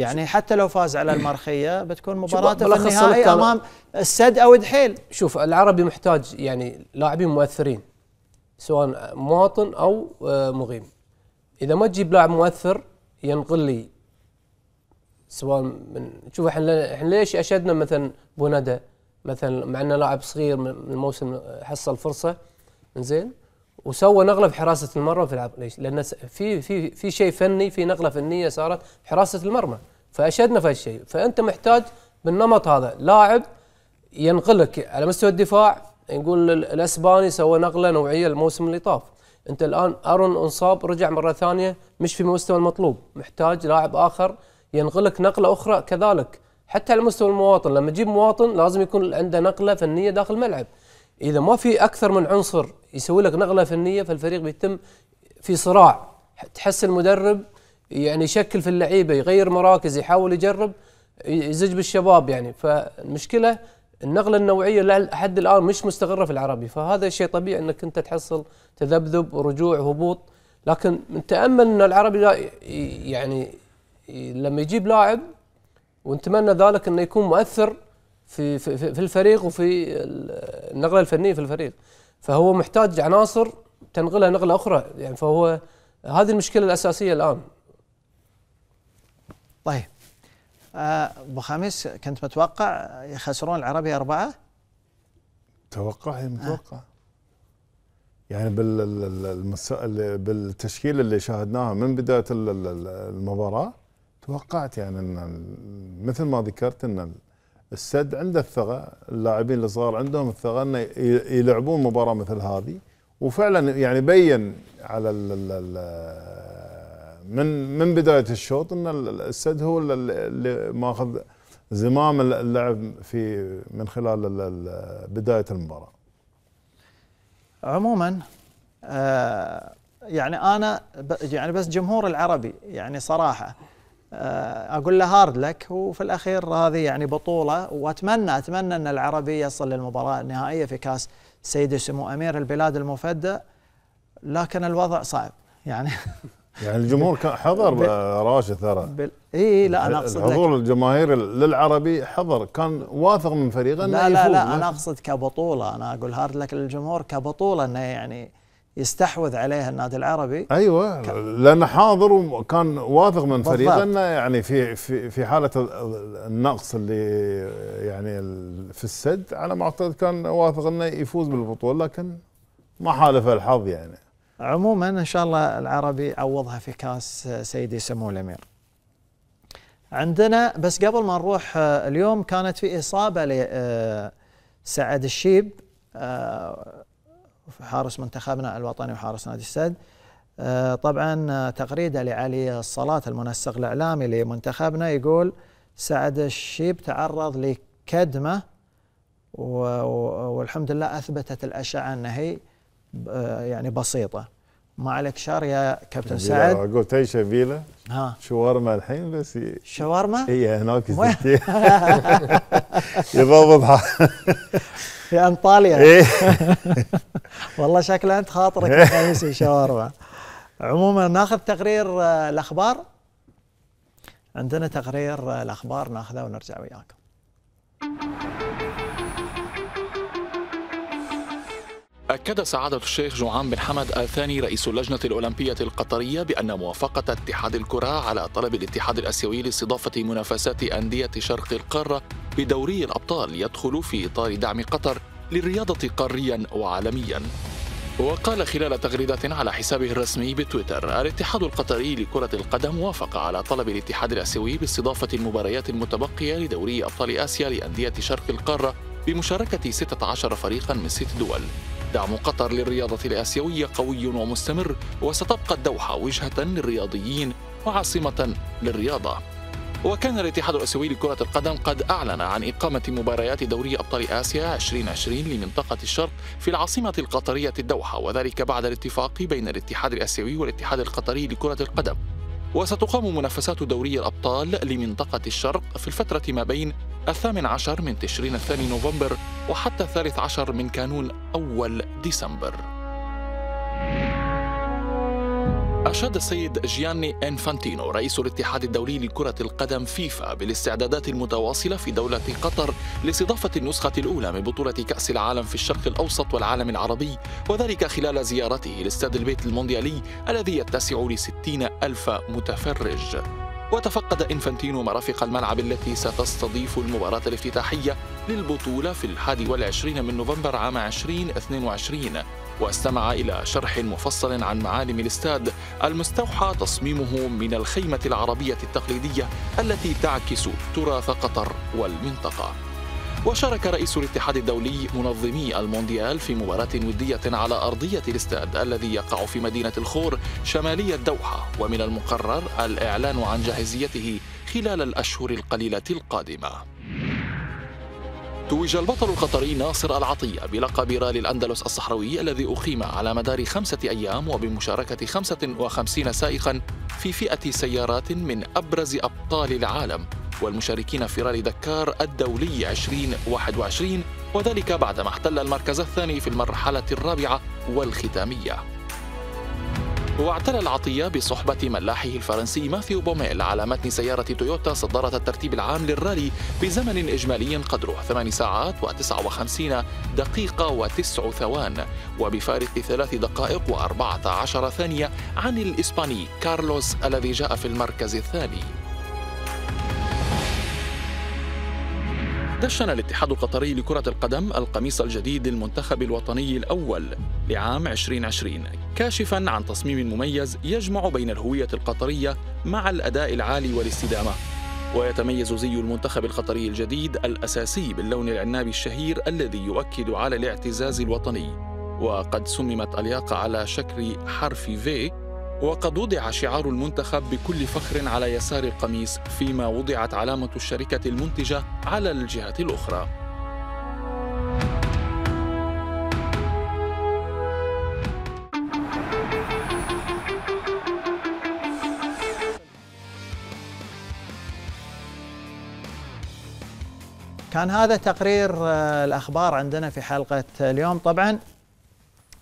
A: يعني حتى لو فاز على المرخيه بتكون مباراته النهائي امام
B: السد او دحيل شوف العربي محتاج يعني لاعبين مؤثرين سواء مواطن او آه، مقيم اذا ما تجيب لاعب مؤثر ينقل لي سواء من شوف احنا احنا ليش اشدنا مثلا بوندا مثلا مع انه لاعب صغير من الموسم حصل فرصه زين وسوى نقله في حراسه المرمى في العب ليش؟ لان في في في شيء فني في نقله فنيه صارت في حراسه المرمى فاشدنا في هالشيء فانت محتاج بالنمط هذا لاعب ينقلك على مستوى الدفاع نقول الاسباني سوى نقله نوعيه الموسم اللي طاف انت الان ارون انصاب رجع مره ثانيه مش في المستوى المطلوب محتاج لاعب اخر ينقلك نقله اخرى كذلك حتى على مستوى المواطن لما تجيب مواطن لازم يكون عنده نقله فنيه داخل الملعب اذا ما في اكثر من عنصر يسوي لك نقله فنيه فالفريق بيتم في صراع تحس المدرب يعني يشكل في اللعيبه يغير مراكز يحاول يجرب يزج بالشباب يعني فالمشكله النقله النوعيه لحد الان مش مستقره في العربي فهذا شيء طبيعي انك انت تحصل تذبذب ورجوع وهبوط لكن نتامل ان العربي لا يعني لما يجيب لاعب ونتمنى ذلك انه يكون مؤثر في في, في الفريق وفي النقله الفنيه في الفريق فهو محتاج عناصر تنقلها نقله اخرى يعني فهو هذه المشكله الاساسيه الان طيب آه، ابو خميس كنت متوقع يخسرون
A: العربي اربعه؟
C: توقع آه. متوقع آه. يعني بالمس... بالتشكيل اللي شاهدناها من بدايه المباراه توقعت يعني ان مثل ما ذكرت ان السد عنده الثغه اللاعبين الصغار عندهم الثغه انه يلعبون مباراه مثل هذه وفعلا يعني بين على من من بدايه الشوط ان السد هو اللي ماخذ زمام اللعب في من خلال بدايه المباراه. عموما
A: آه يعني انا يعني بس جمهور العربي يعني صراحه آه، اقول له هارد لك وفي الاخير هذه يعني بطوله واتمنى اتمنى ان العربي يصل للمباراه النهائيه في كاس سيدي سمو امير البلاد المفدى لكن الوضع صعب يعني
C: يعني الجمهور كان حضر راشد ترى اي لا انا اقصد حضور الجماهير للعربي حضر كان واثق من فريقه انه لا لا لا انا اقصد
A: كبطوله انا اقول هارد لك للجمهور كبطوله انه يعني يستحوذ عليها النادي العربي ايوه كان لانه
C: حاضر وكان واثق من فريقه انه يعني في في في حاله النقص اللي يعني في السد على ما اعتقد كان واثق انه يفوز بالبطوله لكن ما حالف الحظ يعني عموما ان شاء الله العربي عوضها في كاس سيدي سمو الامير
A: عندنا بس قبل ما نروح آه، اليوم كانت في اصابه لسعد آه، الشيب آه، حارس منتخبنا الوطني وحارس نادي السد آه، طبعا آه، تغريدة لعلي الصلاة المنسق الإعلامي لمنتخبنا يقول سعد الشيب تعرض لكدمة والحمد لله أثبتت الأشعة أنها آه،
C: يعني بسيطة
A: ما عليك شر يا كابتن سعد
C: قلت اي شبيله ها شاورما الحين بس ي... شاورما؟ هي هناك يضبط في انطاليا
A: والله شكله انت خاطرك الخميس شاورما عموما ناخذ تقرير آه، الاخبار عندنا تقرير آه، الاخبار ناخذه ونرجع وياكم
D: أكد سعادة الشيخ جوعان بن حمد آل ثاني رئيس اللجنة الأولمبية القطرية بأن موافقة اتحاد الكرة على طلب الاتحاد الآسيوي لاستضافة منافسات أندية شرق القارة بدوري الأبطال يدخل في إطار دعم قطر للرياضة قاريا وعالميا وقال خلال تغريدة على حسابه الرسمي بتويتر الاتحاد القطري لكرة القدم وافق على طلب الاتحاد الآسيوي باستضافة المباريات المتبقية لدوري أبطال آسيا لأندية شرق القارة بمشاركة 16 فريقا من ست دول دعم قطر للرياضة الآسيوية قوي ومستمر وستبقى الدوحة وجهة للرياضيين وعاصمة للرياضة وكان الاتحاد الآسيوي لكرة القدم قد أعلن عن إقامة مباريات دوري أبطال آسيا 2020 لمنطقة الشرق في العاصمة القطرية الدوحة وذلك بعد الاتفاق بين الاتحاد الآسيوي والاتحاد القطري لكرة القدم وستقام منافسات دوري الأبطال لمنطقة الشرق في الفترة ما بين الثامن عشر من تشرين الثاني نوفمبر وحتى الثالث عشر من كانون أول ديسمبر أشاد السيد جياني إنفانتينو رئيس الاتحاد الدولي لكرة القدم فيفا بالاستعدادات المتواصلة في دولة قطر لاستضافة النسخة الأولى من بطولة كأس العالم في الشرق الأوسط والعالم العربي وذلك خلال زيارته لاستاد البيت المونديالي الذي يتسع لستين ألف متفرج وتفقد إنفانتينو مرافق الملعب التي ستستضيف المباراة الافتتاحية للبطولة في الحادي والعشرين من نوفمبر عام 2022 واستمع إلى شرح مفصل عن معالم الاستاد المستوحى تصميمه من الخيمة العربية التقليدية التي تعكس تراث قطر والمنطقة وشارك رئيس الاتحاد الدولي منظمي المونديال في مباراة ودية على أرضية الاستاد الذي يقع في مدينة الخور شمالية الدوحة ومن المقرر الإعلان عن جاهزيته خلال الأشهر القليلة القادمة توج البطل القطري ناصر العطية بلقب رالي الأندلس الصحراوي الذي أقيم على مدار خمسة أيام وبمشاركة 55 سائقا في فئة سيارات من أبرز أبطال العالم والمشاركين في رالي دكار الدولي 2021 وذلك بعدما احتل المركز الثاني في المرحلة الرابعة والختامية واعتلى العطية بصحبة ملاحه الفرنسي ماثيو بوميل على متن سيارة تويوتا صدرت الترتيب العام للرالي بزمن إجمالي قدره 8 ساعات و59 دقيقة و9 ثوان وبفارق ثلاث دقائق و14 ثانية عن الإسباني كارلوس الذي جاء في المركز الثاني دشن الاتحاد القطري لكرة القدم القميص الجديد للمنتخب الوطني الأول لعام 2020 كاشفا عن تصميم مميز يجمع بين الهوية القطرية مع الأداء العالي والاستدامة ويتميز زي المنتخب القطري الجديد الأساسي باللون العنابي الشهير الذي يؤكد على الاعتزاز الوطني وقد سممت الياقة على شكل حرف في وقد وضع شعار المنتخب بكل فخر على يسار القميص فيما وضعت علامة الشركة المنتجة على الجهة الأخرى
A: كان هذا تقرير آه، الأخبار عندنا في حلقة اليوم طبعا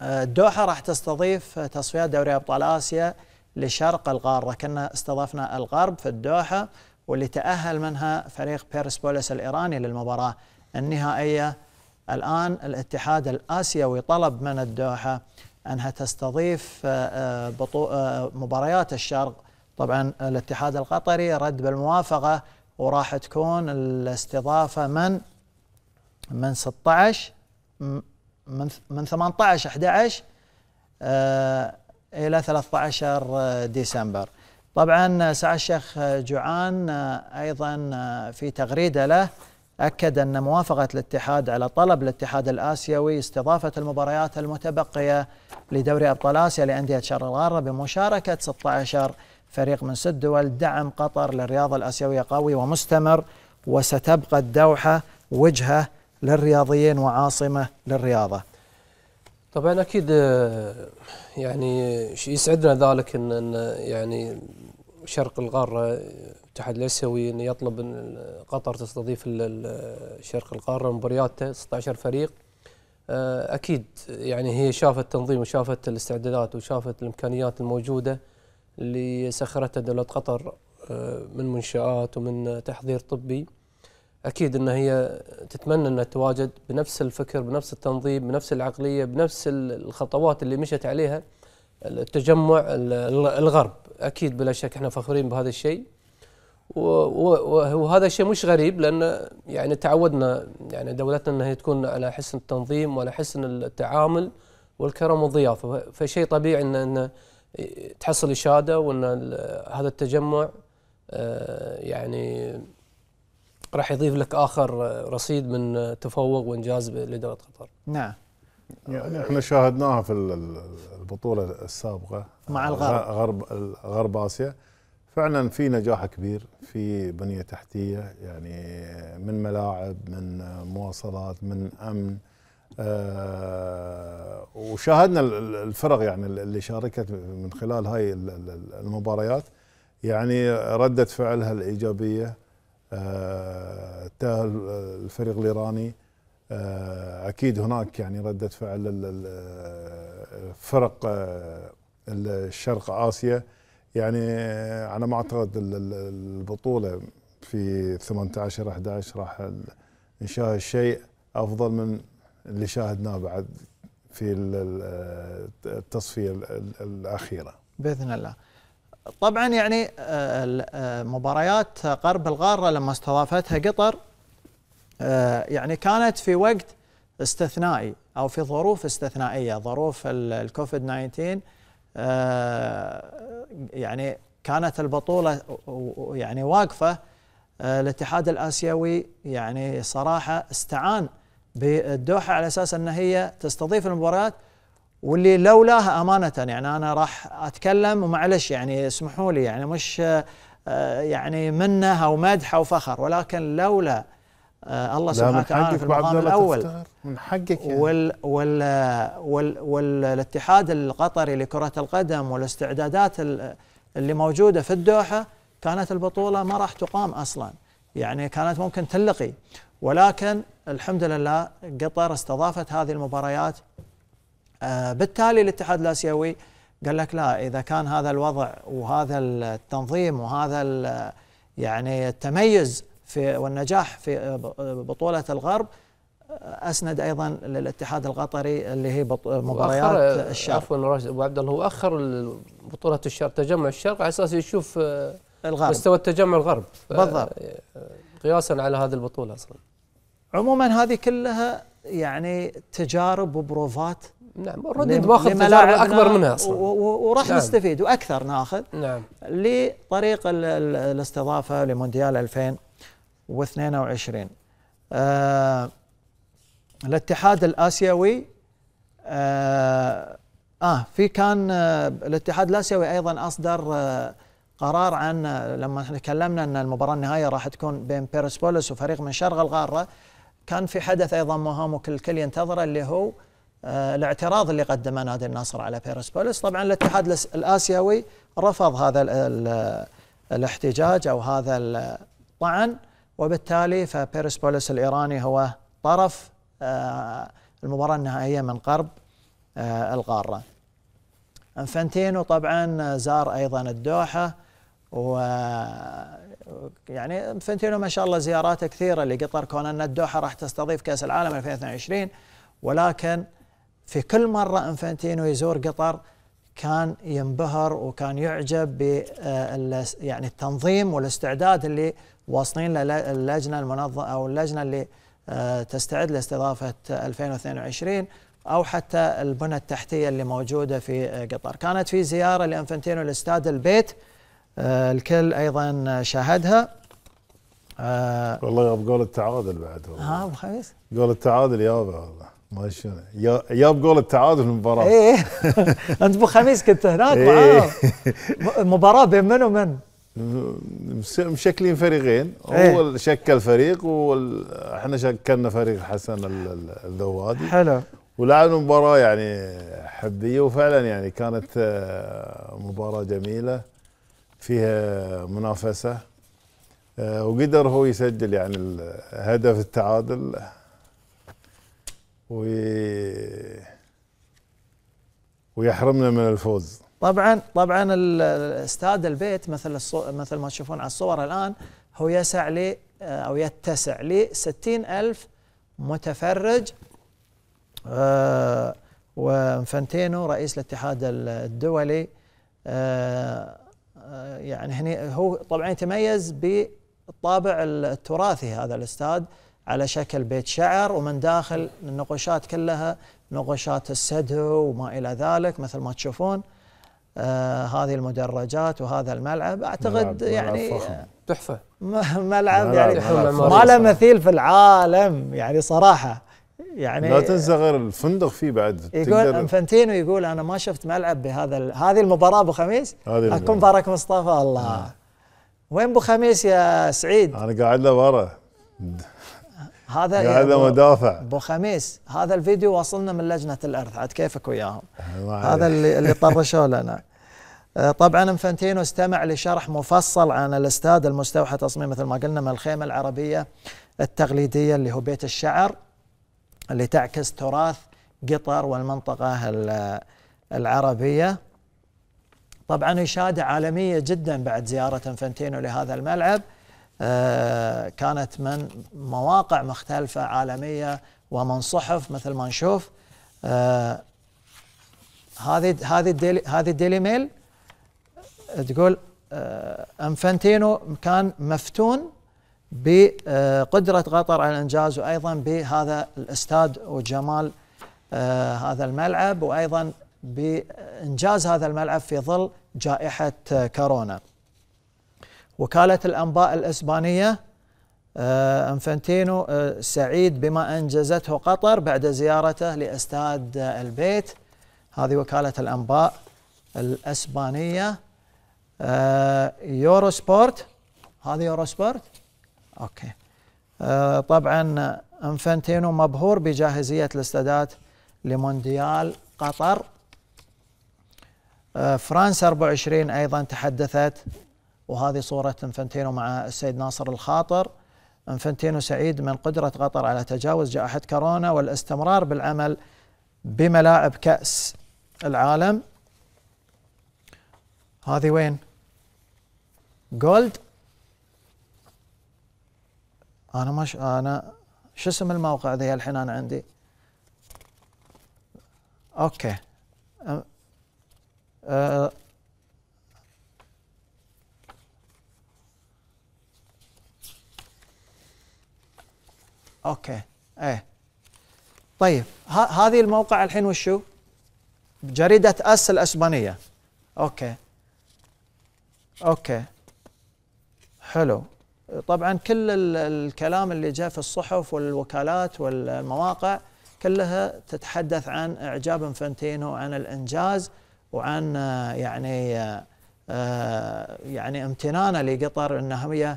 A: الدوحة راح تستضيف تصفيات دوري أبطال آسيا لشرق القارة كنا استضفنا الغرب في الدوحة واللي تأهل منها فريق بولس الإيراني للمباراة النهائية الآن الاتحاد الآسيوي طلب من الدوحة أنها تستضيف آه، آه، آه، مباريات الشرق طبعا الاتحاد القطري رد بالموافقة وراح تكون الاستضافة من من 16 من من 18 11 آه، الى 13 آه، ديسمبر طبعا آه، سعى الشيخ جوعان ايضا في تغريده له اكد ان موافقه الاتحاد على طلب الاتحاد الاسيوي استضافه المباريات المتبقيه لدوري ابطال اسيا لانديه شرق الغاره بمشاركه 16 فريق من ست دول دعم قطر للرياضه الاسيويه قوي ومستمر وستبقى الدوحه وجهه للرياضيين وعاصمة للرياضة
B: طبعا أكيد آه، يعني يسعدنا ذلك أن, أن يعني شرق القارة الاتحاد الاسيوي انه يطلب ان قطر تستضيف شرق القاره مبارياته 16 فريق آه، اكيد يعني هي شافت التنظيم وشافت الاستعدادات وشافت الامكانيات الموجوده اللي سخرتها دوله قطر آه، من منشات ومن تحضير طبي اكيد ان هي تتمنى انها تتواجد بنفس الفكر بنفس التنظيم بنفس العقليه بنفس الخطوات اللي مشت عليها التجمع الغرب اكيد بلا شك احنا فخورين بهذا الشيء وهذا الشيء مش غريب لان يعني تعودنا يعني دولتنا انها تكون على حسن التنظيم وعلى حسن التعامل والكرم والضيافه فشيء طبيعي ان, إن تحصل اشاده وان هذا التجمع آه، يعني راح يضيف لك اخر رصيد من تفوق وانجاز لدوله قطر.
A: نعم. يعني احنا
C: شاهدناها في البطوله السابقه مع آه، الغرب غرب غرب اسيا فعلا في نجاح كبير في بنيه تحتيه يعني من ملاعب من مواصلات من امن آه وشاهدنا الفرق يعني اللي شاركت من خلال هاي المباريات يعني ردة فعلها الايجابيه تاه الفريق الايراني آه، اكيد هناك يعني رده فعل آه، فرق آه، الشرق اسيا يعني على ما اعتقد البطوله في 18 11 راح نشاهد شيء افضل من اللي شاهدناه بعد في التصفيه الاخيره
A: باذن الله طبعا يعني آه، آه، مباريات قرب القاره لما استضافتها قطر آه، يعني كانت في وقت استثنائي او في ظروف استثنائيه ظروف الكوفيد 19 يعني كانت البطوله يعني واقفه الاتحاد الاسيوي يعني صراحه استعان بالدوحه على اساس ان هي تستضيف المباريات واللي لولاها امانه يعني انا راح اتكلم ومعلش يعني اسمحوا لي يعني مش آه، يعني منه او مدح او فخر ولكن لولا آه، الله سبحانه وتعالى في المقام الاول من حقك يعني. وال وال وال والاتحاد القطري لكره القدم والاستعدادات اللي موجوده في الدوحه كانت البطوله ما راح تقام اصلا يعني كانت ممكن تلقي ولكن الحمد لله قطر استضافت هذه المباريات آه، بالتالي الاتحاد الاسيوي قال لك لا اذا كان هذا الوضع وهذا التنظيم وهذا يعني التميز في والنجاح في آه، آه، بطوله الغرب اسند ايضا للاتحاد القطري اللي هي
B: مباريات الشرق عفوا ابو عبد الله هو اخر بطوله الشرق تجمع الشرق على اساس يشوف الغرب مستوى التجمع الغرب بالضبط قياسا على هذه البطوله اصلا عموما هذه
A: كلها يعني تجارب وبروفات
B: نعم اوريدي باخذ تجارب اكبر
A: منها اصلا وراح نعم. نستفيد واكثر ناخذ نعم لطريق الاستضافه لمونديال 2022 آه الاتحاد الاسيوي آه, اه في كان آه الاتحاد الاسيوي ايضا اصدر آه قرار عن آه، لما تكلمنا ان المباراه النهائيه راح تكون بين بيرسبولس وفريق من شرق القاره كان في حدث ايضا مهم وكل الكل ينتظره اللي هو آه، الاعتراض اللي قدمه نادي النصر على بيرس بوليس طبعا الاتحاد الاسيوي رفض هذا الاحتجاج او هذا الطعن وبالتالي فبيرس بوليس الايراني هو طرف آه، المباراه النهائيه من قرب آه، القاره انفانتينو طبعا زار ايضا الدوحه و يعني انفنتينو ما شاء الله زياراته كثيره لقطر كون ان الدوحه راح تستضيف كاس العالم 2022 ولكن في كل مره انفنتينو يزور قطر كان ينبهر وكان يعجب ب آه، يعني التنظيم والاستعداد اللي واصلين له اللجنه المنظمه او اللجنه اللي آه، تستعد لاستضافه 2022 او حتى البنى التحتيه اللي موجوده في آه، قطر، كانت في زياره لانفنتينو لاستاد البيت آه، الكل ايضا شاهدها
C: آه، والله ياب جول التعادل بعد والله
A: ها ابو خميس
C: جول التعادل يابا والله ما شنو ياب جول التعادل المباراه ايه, إيه. انت ابو خميس كنت هناك معاه إيه. مباراه بين من ومن؟ مشكلين فريقين إيه. هو شكل فريق واحنا شكلنا فريق حسن الذوادي حلو ولعبنا مباراه يعني حبيه وفعلا يعني كانت آه، مباراه جميله فيها منافسه آه، وقدر هو يسجل يعني هدف التعادل وي... ويحرمنا من الفوز
A: طبعا طبعا استاد البيت مثل الصو... مثل ما تشوفون على الصور الان هو يسع لي آه، او يتسع ل ألف متفرج آه وانفنتينو رئيس الاتحاد الدولي آه يعني هنا هو طبعا يتميز بالطابع التراثي هذا الاستاد على شكل بيت شعر ومن داخل النقوشات كلها نقوشات السدو وما الى ذلك مثل ما تشوفون آه هذه المدرجات وهذا الملعب اعتقد ملعب يعني تحفه ملعب, ملعب يعني ما له مثيل في العالم يعني صراحه يعني لا تنسى
C: غير الفندق فيه بعد يقول
A: انفانتينو يقول انا ما شفت ملعب بهذا هذه المباراه ابو خميس اكون مبارك مصطفى الله آه.
C: وين ابو خميس يا سعيد؟ انا قاعد له ورا
A: هذا قاعد له مدافع ابو خميس هذا الفيديو وصلنا من لجنه الارث عاد كيفك وياهم
C: آه، هذا اللي
A: اللي طرشوا لنا آه، طبعا انفانتينو استمع لشرح مفصل عن الاستاد المستوحى تصميم مثل ما قلنا من الخيمه العربيه التقليديه اللي هو بيت الشعر اللي تعكس تراث قطر والمنطقة العربية طبعا إشادة عالمية جدا بعد زيارة فنتينو لهذا الملعب آه، كانت من مواقع مختلفة عالمية ومن صحف مثل ما نشوف آه، هذه هذه الديلي هذه الديلي ميل تقول آه، انفانتينو كان مفتون بقدرة قطر على الإنجاز وأيضا بهذا الاستاد وجمال آه، هذا الملعب وأيضا بإنجاز هذا الملعب في ظل جائحة آه، كورونا وكالة الأنباء الإسبانية آه، انفنتينو سعيد بما أنجزته قطر بعد زيارته لاستاد البيت هذه وكالة الأنباء الإسبانية يورو سبورت هذه يورو سبورت اوكي آه طبعا انفنتينو مبهور بجاهزيه الاستادات لمونديال قطر آه فرنسا 24 ايضا تحدثت وهذه صوره انفنتينو مع السيد ناصر الخاطر انفنتينو سعيد من قدره قطر على تجاوز جائحه كورونا والاستمرار بالعمل بملاعب كاس العالم هذه وين؟ جولد انا ما ش... انا شو اسم الموقع ذي الحين انا عندي اوكي أه... اوكي ايه طيب هذه الموقع الحين وشو؟ جريدة اس الاسبانية اوكي اوكي حلو طبعا كل الكلام اللي جاء في الصحف والوكالات والمواقع كلها تتحدث عن اعجاب انفنتينو عن الانجاز وعن يعني يعني امتنانه لقطر انها هي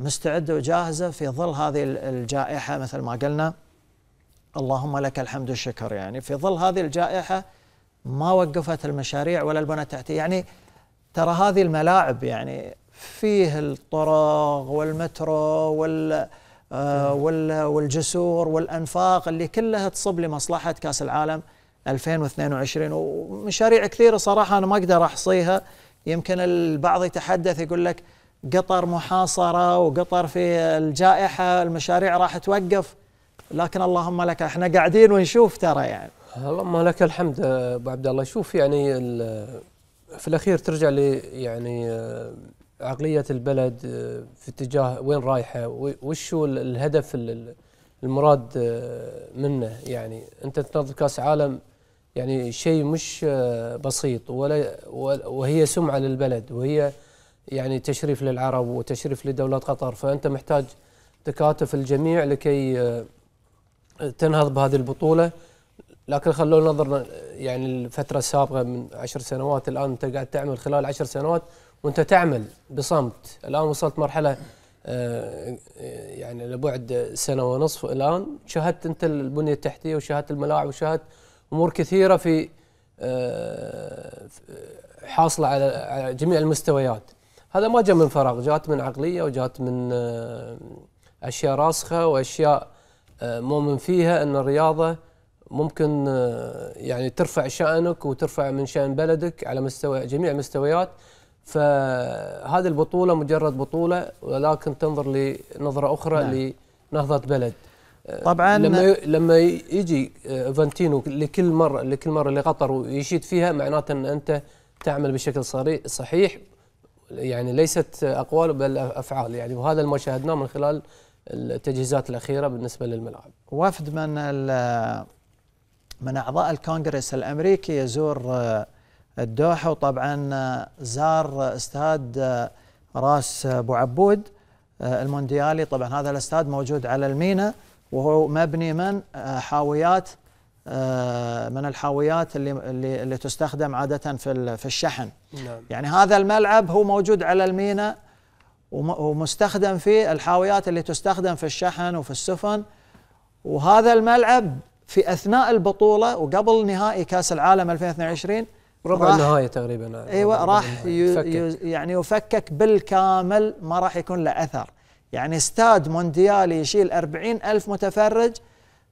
A: مستعده وجاهزه في ظل هذه الجائحه مثل ما قلنا اللهم لك الحمد والشكر يعني في ظل هذه الجائحه ما وقفت المشاريع ولا البنى التحتيه يعني ترى هذه الملاعب يعني فيه الطراغ والمترو آه، وال والجسور والانفاق اللي كلها تصب لمصلحه كاس العالم 2022 ومشاريع كثيره صراحه انا ما اقدر احصيها يمكن البعض يتحدث يقول لك قطر محاصره وقطر في الجائحه المشاريع راح توقف لكن اللهم لك احنا قاعدين ونشوف ترى يعني
B: اللهم لك الحمد ابو عبد الله شوف يعني في الاخير ترجع لي يعني آه، عقليه البلد آه، في اتجاه وين رايحه وش هو الهدف المراد آه، منه يعني انت تنظر كاس عالم يعني شيء مش آه، بسيط ولا وهي سمعه للبلد وهي يعني تشريف للعرب وتشريف لدوله قطر فانت محتاج تكاتف الجميع لكي تنهض بهذه البطوله لكن خلونا نظر يعني الفتره السابقه من عشر سنوات الان انت قاعد تعمل خلال عشر سنوات وانت تعمل بصمت الان وصلت مرحله آه، يعني لبعد سنه ونصف الان شاهدت انت البنيه التحتيه وشاهدت الملاعب وشاهدت امور كثيره في آه، حاصله على جميع المستويات هذا ما جاء من فراغ جاءت من عقليه وجاءت من آه، اشياء راسخه واشياء مؤمن فيها ان الرياضه ممكن يعني ترفع شانك وترفع من شان بلدك على مستوى جميع المستويات فهذه البطولة مجرد بطولة ولكن تنظر لنظرة أخرى نعم. لنهضة بلد طبعا لما لما يجي فانتينو لكل مرة لكل مرة لقطر ويشيد فيها معناته أن أنت تعمل بشكل صحيح يعني ليست أقوال بل أفعال يعني وهذا اللي ما شاهدناه من خلال التجهيزات الأخيرة بالنسبة للملعب وفد من من أعضاء الكونغرس الأمريكي يزور
A: الدوحة وطبعا آه، زار استاد آه، راس آه، ابو عبود المونديالي طبعا هذا الاستاد موجود على المينا وهو مبني من حاويات من الحاويات اللي اللي, اللي تستخدم عاده في في الشحن نعم. يعني هذا الملعب هو موجود على المينا ومستخدم فيه الحاويات اللي تستخدم في الشحن وفي السفن وهذا الملعب في اثناء البطوله وقبل نهائي كاس العالم 2022 ربع النهايه
B: تقريبا ايوه راح
A: يعني يفكك بالكامل ما راح يكون له اثر يعني استاد مونديالي يشيل 40 ألف متفرج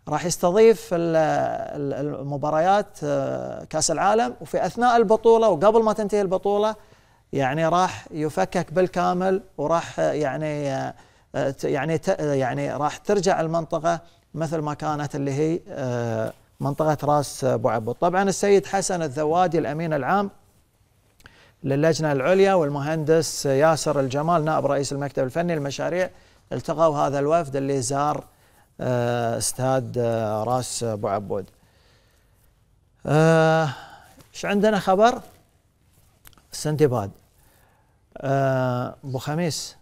A: راح يستضيف المباريات آه، كاس العالم وفي اثناء البطوله وقبل ما تنتهي البطوله يعني راح يفكك بالكامل وراح آه، يعني آه، يعني يعني راح ترجع المنطقه مثل ما كانت اللي هي منطقة راس بعبد طبعا السيد حسن الذوادي الأمين العام للجنة العليا والمهندس ياسر الجمال نائب رئيس المكتب الفني المشاريع التقوا هذا الوفد اللي زار آه، استاد آه، راس بوعبود آه، ايش عندنا خبر سندباد ابو خميس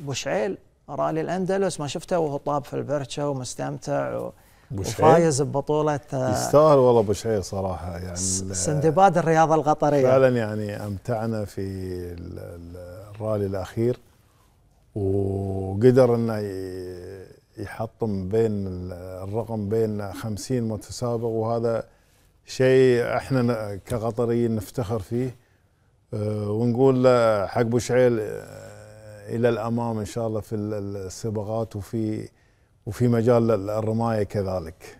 A: ابو شعيل رالي الاندلس ما شفته وهو طاب في البركه ومستمتع و... وفايز ببطولة آه، يستاهل
C: والله ابو شهير صراحة يعني سندباد الرياضة القطرية فعلا يعني امتعنا في الرالي الاخير وقدر انه يحطم بين الرقم بين 50 متسابق وهذا شيء احنا كقطريين نفتخر فيه آه، ونقول حق بوشعيل شعيل آه، الى الامام ان شاء الله في السباقات وفي وفي مجال الرماية كذلك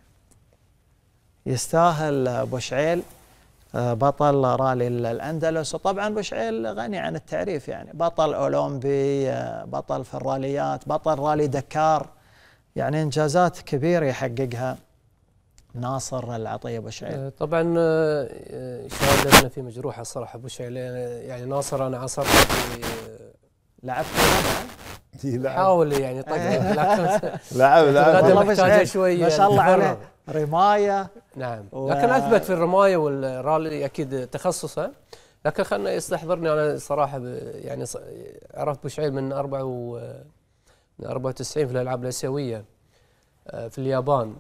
C: يستاهل ابو شعيل
A: آه، بطل رالي الاندلس وطبعا ابو شعيل غني عن التعريف يعني بطل اولمبي آه، بطل في الراليات بطل رالي دكار يعني انجازات كبيره يحققها ناصر العطيه ابو شعيل آه،
B: طبعا شهاده في مجروحه الصراحه ابو شعيل يعني ناصر انا عصرت لعبت حاول يعني طق لكن لعب لعب شوي ما شاء يعني. الله عليه رمايه نعم و... لكن اثبت في الرمايه والرالي اكيد تخصصه لكن خلنا يستحضرني انا صراحه يعني عرفت بوشعيب من 4 و 94 في الالعاب الاسيويه آه، في اليابان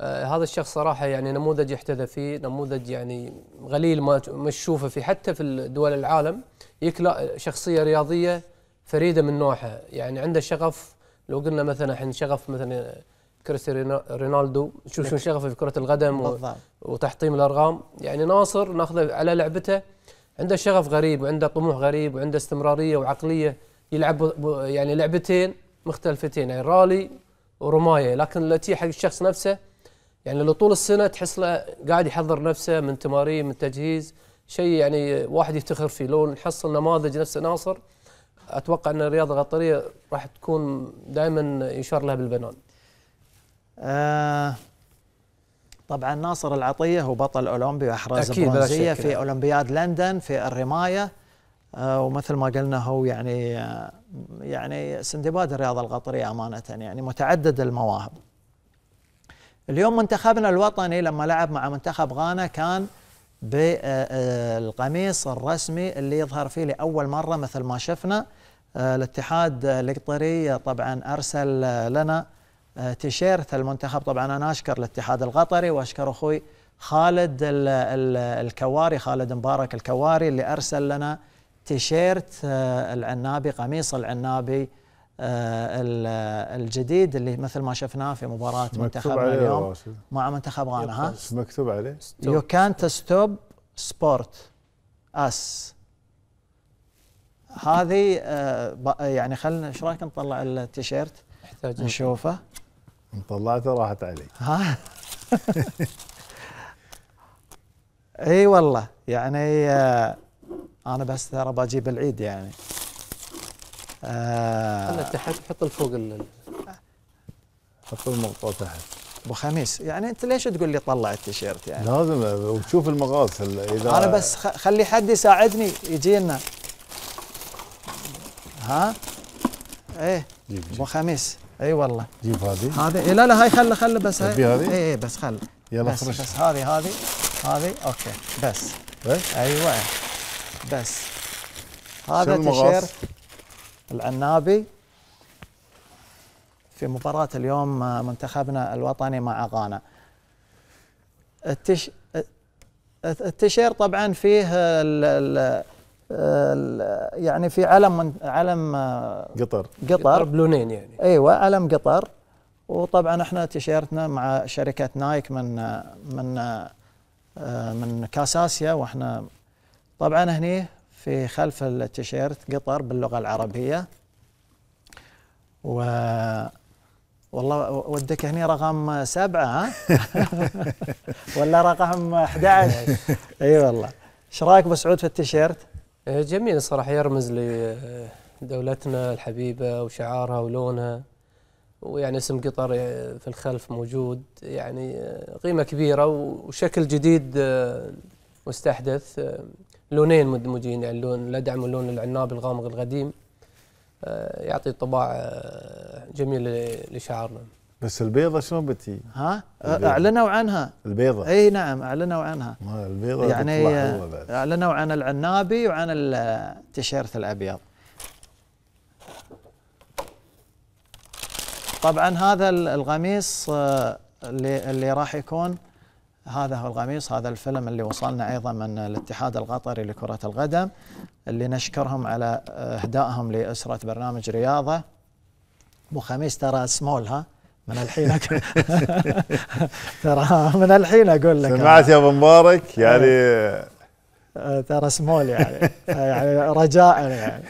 B: آه، هذا الشخص صراحه يعني نموذج يحتذى فيه نموذج يعني قليل ما تشوفه في حتى في دول العالم يكلا شخصيه رياضيه فريده من نوعها يعني عنده شغف لو قلنا مثلا الحين شغف مثلا كريستيانو رونالدو شوف شو نعم. شغفه في كره القدم وتحطيم الارقام يعني ناصر ناخذه على لعبته عنده شغف غريب وعنده طموح غريب وعنده استمراريه وعقليه يلعب يعني لعبتين مختلفتين يعني رالي ورمايه لكن التي حق الشخص نفسه يعني لو طول السنه تحس له قاعد يحضر نفسه من تمارين من تجهيز شيء يعني واحد يفتخر فيه لو نحصل نماذج نفس ناصر اتوقع ان الرياضه القطريه راح تكون دائما يشار لها بالبنان آه طبعا ناصر العطيه هو بطل اولمبي واحرز
A: برونزيه في اولمبياد لندن في الرمايه آه ومثل ما قلنا هو يعني آه، يعني سندباد الرياضه القطريه امانه يعني متعدد المواهب اليوم منتخبنا الوطني لما لعب مع منتخب غانا كان بالقميص الرسمي اللي يظهر فيه لأول مرة مثل ما شفنا آه، الاتحاد القطري طبعا أرسل لنا آه، تيشيرت المنتخب طبعا أنا أشكر الاتحاد القطري وأشكر أخوي خالد الكواري خالد مبارك الكواري اللي أرسل لنا تيشيرت آه، العنابي قميص العنابي آه، الجديد اللي مثل ما شفناه في مباراة منتخبنا اليوم راشد. مع منتخب غانا ها مكتوب عليه يو كانت ستوب سبورت اس هذه آه، يعني خلنا ايش رايك نطلع التيشيرت نشوفه
C: طلعته راحت علي
A: ها اي والله يعني آه، انا بس ترى بجيب العيد يعني
C: آه
A: تحت حط فوق حط المقطع تحت ابو خميس يعني انت ليش تقول لي طلع التيشيرت يعني
C: لازم وتشوف المقاس اذا
A: انا بس خلي حد يساعدني يجينا ها ايه ابو خميس اي والله جيب هذه هذه إيه لا لا هاي خله خله بس هاي هذه اي
C: بس خله يلا بس بس
A: هذه هذه هذه اوكي
C: بس بس
A: إيه؟ ايوه بس
C: هذا تيشيرت
A: العنابي في مباراة اليوم آه، منتخبنا الوطني مع غانا التش... التيشير طبعا فيه ال... ال... يعني في علم من... علم آه،
C: قطر قطر بلونين
A: يعني ايوه علم قطر وطبعا احنا تيشيرتنا مع شركه نايك من آه، من من كاساسيا واحنا طبعا هني في خلف التيشيرت قطر باللغة العربية و والله ودك هنا رقم سبعة ها؟ ولا رقم 11 اي
B: والله ايش رايك ابو سعود في التيشيرت؟ إيه، جميل الصراحة يرمز لدولتنا آه، الحبيبة وشعارها ولونها ويعني اسم قطر آه، في الخلف موجود يعني آه، قيمة كبيرة وشكل جديد مستحدث لونين مدموجين يعني اللون الادعم واللون العنابي الغامق القديم آه، يعطي طباع آه، جميل لشعرنا
C: بس البيضة شلون بتي؟ ها؟
B: البيضة. اعلنوا
C: عنها البيضة
B: اي نعم اعلنوا عنها
C: ما البيضة يعني
A: اعلنوا عن العنابي وعن التيشيرت الابيض طبعا هذا القميص آه، اللي اللي راح يكون هذا هو القميص هذا الفيلم اللي وصلنا أيضا من الاتحاد القطري لكرة القدم اللي نشكرهم على إهدائهم لأسرة برنامج رياضة ابو خميس ترى سمول ها من الحين ترى من الحين اقول لك سمعت يا
C: ابو مبارك إيه. يعني إيه، ترى سمول يعني يعني
A: رجاء يعني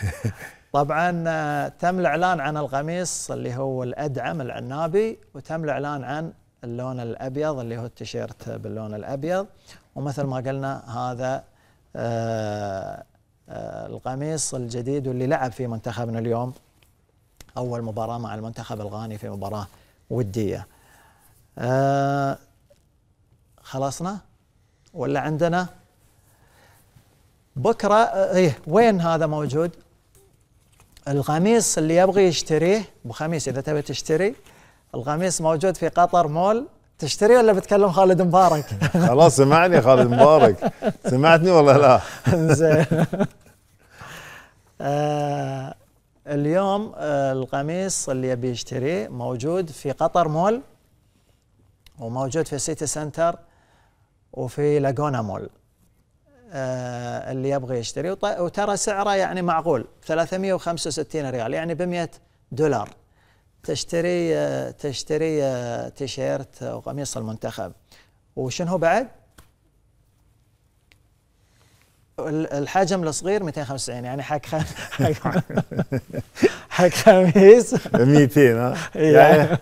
A: طبعا آه، تم الاعلان عن القميص اللي هو الادعم العنابي وتم الاعلان عن اللون الابيض اللي هو التيشيرت باللون الابيض ومثل ما قلنا هذا آه، آه، القميص الجديد واللي لعب في منتخبنا اليوم اول مباراه مع المنتخب الغاني في مباراه وديه. آه، خلصنا؟ ولا عندنا؟ بكره ايه وين هذا موجود؟ القميص اللي يبغي يشتريه بخميس خميس اذا تبي تشتري القميص موجود في قطر مول تشتري ولا بتكلم خالد مبارك؟
C: خلاص سمعني خالد مبارك سمعتني ولا لا؟ زين
A: آه اليوم آه القميص اللي يبي يشتريه موجود في قطر مول وموجود في سيتي سنتر وفي لاجونا مول آه اللي يبغى يشتري وترى سعره يعني معقول 365 ريال يعني ب 100 دولار تشتري تشتري تيشيرت وقميص المنتخب وشنو بعد؟ الحجم الصغير 295 يعني حق خم...
C: حق خميس 200 ها إيه. يعني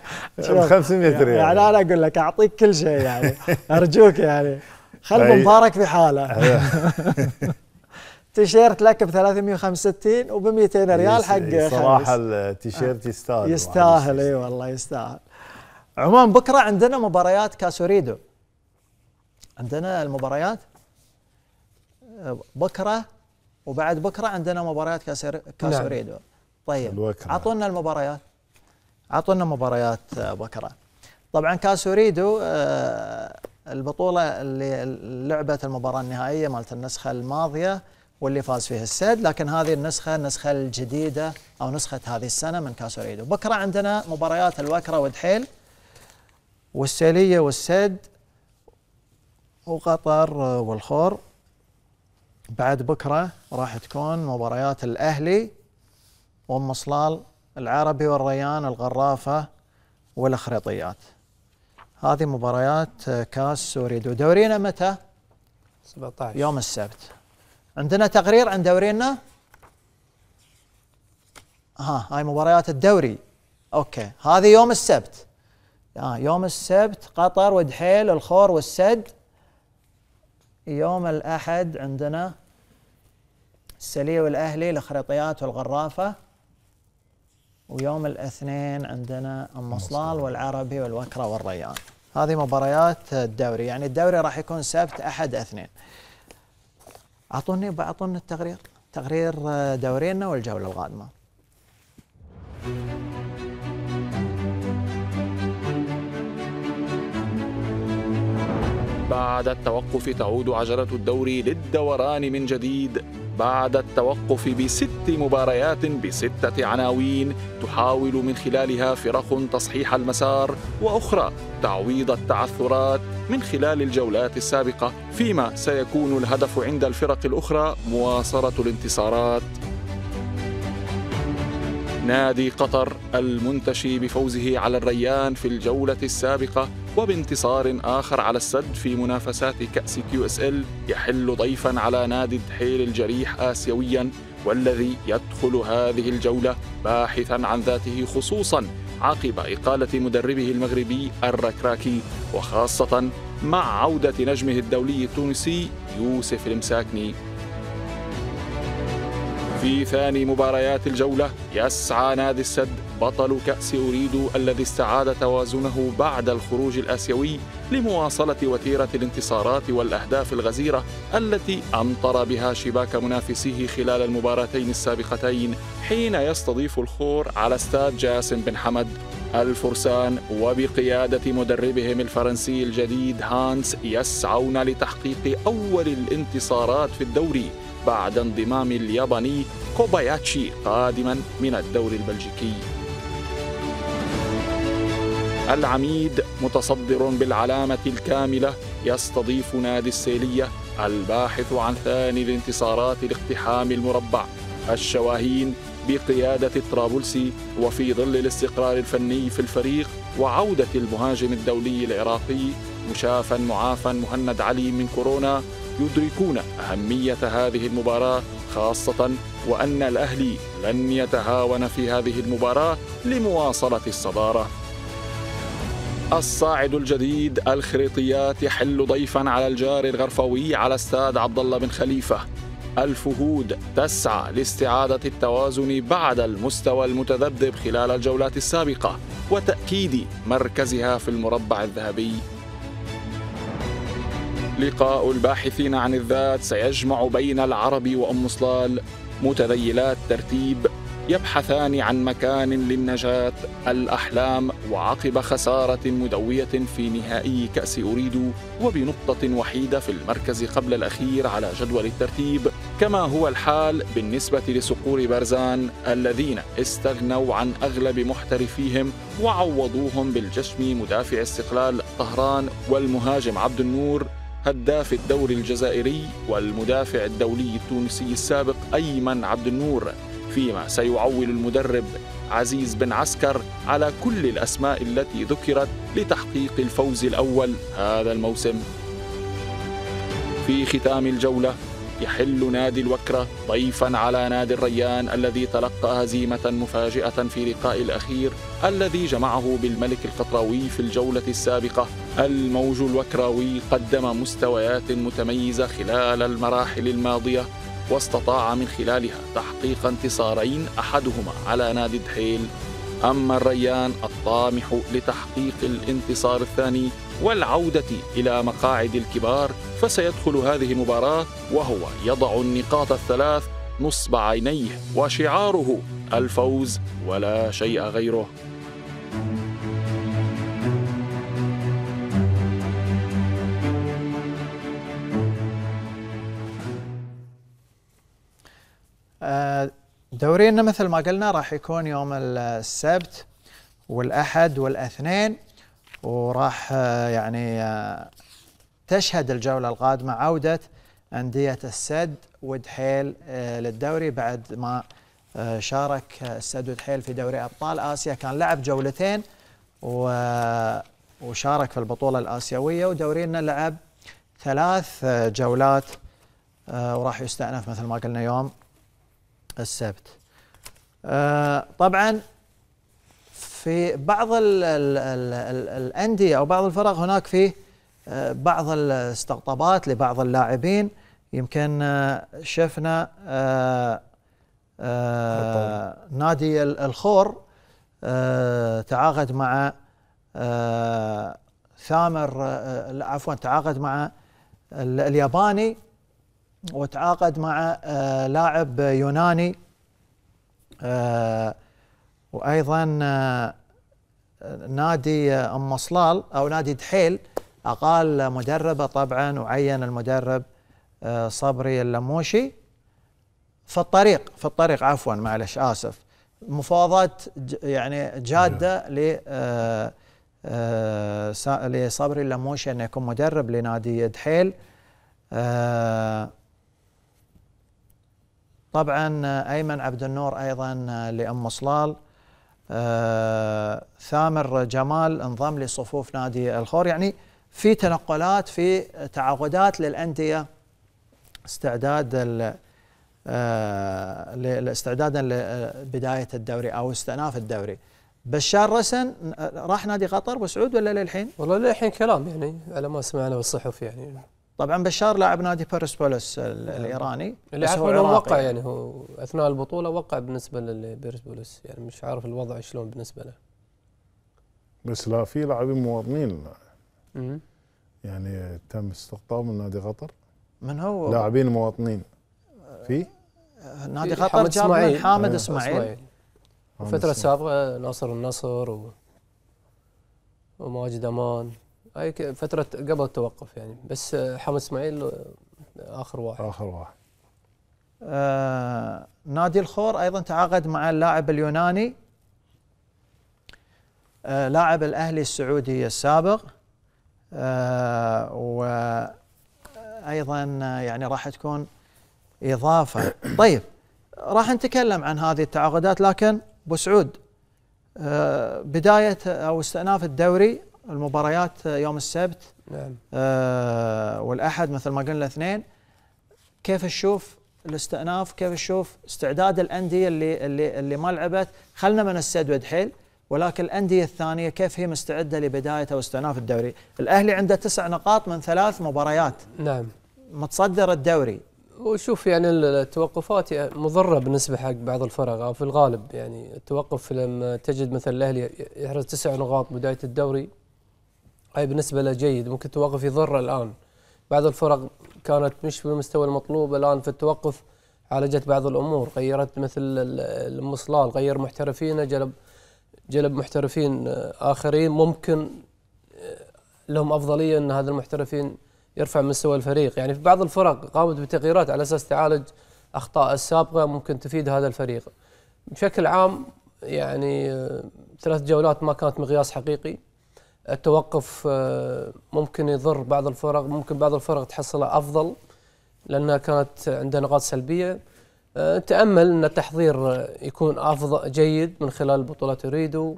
C: 500 ريال يعني
A: انا اقول لك اعطيك كل شيء يعني ارجوك يعني خل طيب. مبارك في حاله أيوه. تيشيرت لك ب 365 وب 200 ريال حق صراحه التيشيرت
C: آه. يستاهل يستاهل
A: اي والله يستاهل عمان بكره عندنا مباريات كاسوريدو عندنا المباريات آه، بكره وبعد بكره عندنا مباريات نعم. كاسوريدو نعم. طيب اعطونا المباريات اعطونا مباريات آه، بكره طبعا كاسوريدو البطوله اللي لعبت المباراه النهائيه مالت النسخه الماضيه واللي فاز فيها السد لكن هذه النسخة النسخة الجديدة أو نسخة هذه السنة من كاس العيد وبكرة عندنا مباريات الوكرة والدحيل والسيلية والسد وقطر والخور بعد بكرة راح تكون مباريات الأهلي وأم صلال العربي والريان الغرافة والأخريطيات هذه مباريات كاس سوريد ودورينا متى؟
B: 17 يوم
A: السبت عندنا تقرير عن دورينا ها آه، هاي مباريات الدوري اوكي هذه يوم السبت آه يوم السبت قطر ودحيل الخور والسد يوم الأحد عندنا السلية والأهلي الخريطيات والغرافة ويوم الاثنين عندنا المصلال والعربي والوكرة والريان هذه مباريات الدوري يعني الدوري راح يكون سبت أحد اثنين اعطوني اعطونا التقرير تقرير آه، دورينا والجوله القادمه
D: بعد التوقف تعود عجله الدوري للدوران من جديد بعد التوقف بست مباريات بستة عناوين تحاول من خلالها فرق تصحيح المسار وأخرى تعويض التعثرات من خلال الجولات السابقة فيما سيكون الهدف عند الفرق الأخرى مواصلة الانتصارات نادي قطر المنتشي بفوزه على الريان في الجولة السابقة وبانتصار آخر على السد في منافسات كأس كيو اس ال يحل ضيفا على نادي الدحيل الجريح آسيويا والذي يدخل هذه الجولة باحثا عن ذاته خصوصا عقب إقالة مدربه المغربي الركراكي وخاصة مع عودة نجمه الدولي التونسي يوسف المساكني في ثاني مباريات الجولة يسعى نادي السد بطل كأس أريدو الذي استعاد توازنه بعد الخروج الآسيوي لمواصلة وتيرة الانتصارات والأهداف الغزيرة التي أمطر بها شباك منافسيه خلال المباراتين السابقتين حين يستضيف الخور على استاد جاسم بن حمد الفرسان وبقيادة مدربهم الفرنسي الجديد هانس يسعون لتحقيق أول الانتصارات في الدوري بعد انضمام الياباني كوباياتشي قادما من الدوري البلجيكي العميد متصدر بالعلامة الكاملة يستضيف نادي السيلية الباحث عن ثاني الانتصارات لاقتحام المربع الشواهين بقيادة الطرابلسي وفي ظل الاستقرار الفني في الفريق وعودة المهاجم الدولي العراقي مشافا معافا مهند علي من كورونا يدركون أهمية هذه المباراة خاصة وأن الأهلي لن يتهاون في هذه المباراة لمواصلة الصدارة الصاعد الجديد الخريطيات يحل ضيفا على الجار الغرفوي على استاد عبد الله بن خليفه الفهود تسعى لاستعادة التوازن بعد المستوى المتذبذب خلال الجولات السابقة وتأكيد مركزها في المربع الذهبي لقاء الباحثين عن الذات سيجمع بين العربي وأم صلال متذيلات ترتيب يبحثان عن مكان للنجاة الأحلام وعقب خسارة مدوية في نهائي كأس أريد وبنقطة وحيدة في المركز قبل الأخير على جدول الترتيب كما هو الحال بالنسبة لصقور بارزان الذين استغنوا عن أغلب محترفيهم وعوضوهم بالجشم مدافع استقلال طهران والمهاجم عبد النور هداف الدوري الجزائري والمدافع الدولي التونسي السابق أيمن عبد النور فيما سيعول المدرب عزيز بن عسكر على كل الأسماء التي ذكرت لتحقيق الفوز الأول هذا الموسم في ختام الجولة يحل نادي الوكرة ضيفا على نادي الريان الذي تلقى هزيمة مفاجئة في لقاء الأخير الذي جمعه بالملك القطراوي في الجولة السابقة الموج الوكراوي قدم مستويات متميزة خلال المراحل الماضية واستطاع من خلالها تحقيق انتصارين أحدهما على نادي الدحيل أما الريان الطامح لتحقيق الانتصار الثاني والعودة إلى مقاعد الكبار فسيدخل هذه المباراة وهو يضع النقاط الثلاث نصب عينيه وشعاره الفوز ولا شيء غيره
A: آه، دورينا مثل ما قلنا راح يكون يوم السبت والاحد والاثنين وراح آه، يعني آه، تشهد الجولة القادمة عودة أندية السد ودحيل آه، للدوري بعد ما شارك السد ودحيل في دوري أبطال آسيا كان لعب جولتين وشارك في البطولة الآسيوية ودورينا لعب ثلاث جولات وراح يستأنف مثل ما قلنا يوم السبت طبعا في بعض ال ال الانديه او بعض الفرق هناك في آه، بعض الاستقطابات لبعض اللاعبين يمكن آه، شفنا آه، نادي الخور تعاقد مع ثامر عفوا تعاقد مع الياباني وتعاقد مع لاعب يوناني وايضا آه، نادي آه، ام مصلال او نادي دحيل اقال مدربه طبعا وعين المدرب آه، صبري اللموشي في الطريق في الطريق عفوا معلش اسف مفاوضات يعني جاده نعم. ل لصبري اللموشي انه يكون مدرب لنادي دحيل طبعا ايمن عبد النور ايضا لام صلال آه، ثامر جمال انضم لصفوف نادي الخور يعني في تنقلات في تعاقدات للانديه استعداد آه، استعدادا لبدايه الدوري او استئناف الدوري بشار رسن راح نادي قطر وسعود ولا للحين؟ والله للحين كلام يعني على ما سمعنا بالصحف يعني طبعا بشار لاعب نادي بيرس بولس نعم. الايراني اللي عارفه وقع يعني
B: هو اثناء البطوله وقع بالنسبه لبيرس بولس يعني مش عارف الوضع شلون بالنسبه له
C: بس لا في لاعبين مواطنين يعني تم استقطاب من نادي قطر
B: من هو لاعبين
C: مواطنين في
A: آه، نادي قطر جاب من حامد آه، اسماعيل
B: فتره سابقه ناصر النصر و... وماجد امان هاي فترة قبل التوقف يعني بس آه، حمد اسماعيل آه، اخر واحد اخر واحد آه نادي الخور ايضا تعاقد مع اللاعب
A: اليوناني آه لاعب الاهلي السعودي السابق آه وايضا آه، يعني راح تكون اضافه طيب راح نتكلم عن هذه التعاقدات لكن ابو سعود بدايه او استئناف الدوري المباريات يوم السبت نعم. آه والاحد مثل ما قلنا الاثنين كيف تشوف الاستئناف كيف تشوف استعداد الانديه اللي اللي اللي ما لعبت خلنا من السدود حيل ولكن الانديه الثانيه كيف هي مستعده لبدايه او استئناف الدوري
B: الاهلي عنده تسع نقاط من ثلاث مباريات نعم متصدر الدوري وشوف يعني التوقفات يعني مضره بالنسبه حق بعض الفرق او في الغالب يعني التوقف لما تجد مثل الاهلي يحرز تسع نقاط بدايه الدوري هاي بالنسبة له جيد ممكن توقف يضر الآن بعض الفرق كانت مش بالمستوى المطلوب الآن في التوقف عالجت بعض الأمور غيرت مثل المصلال غير محترفين جلب جلب محترفين آخرين ممكن آه، لهم أفضلية أن هذا المحترفين يرفع مستوى الفريق يعني في بعض الفرق قامت بتغييرات على أساس تعالج أخطاء السابقة ممكن تفيد هذا الفريق بشكل عام يعني آه، ثلاث جولات ما كانت مقياس حقيقي التوقف آه، ممكن يضر بعض الفرق ممكن بعض الفرق تحصلها أفضل لأنها كانت عندها نقاط سلبية آه، نتأمل أن التحضير يكون أفضل جيد من خلال البطوله تريدو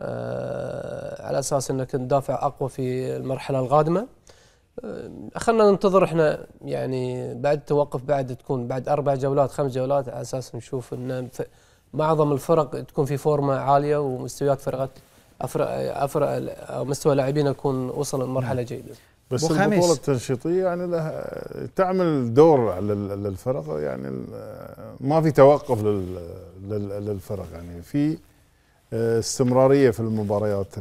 B: آه، على أساس أنك ندافع أقوى في المرحلة القادمة خلنا ننتظر احنا يعني بعد التوقف بعد تكون بعد اربع جولات خمس جولات على اساس نشوف ان معظم الفرق تكون في فورمه عاليه ومستويات فرقت افرق افرق مستوى لاعبين يكون وصل لمرحله نعم. جيده بس وخميس. البطوله
C: التنشيطيه يعني لها تعمل دور على الفرق يعني ما في توقف للفرق يعني في آه، استمراريه في المباريات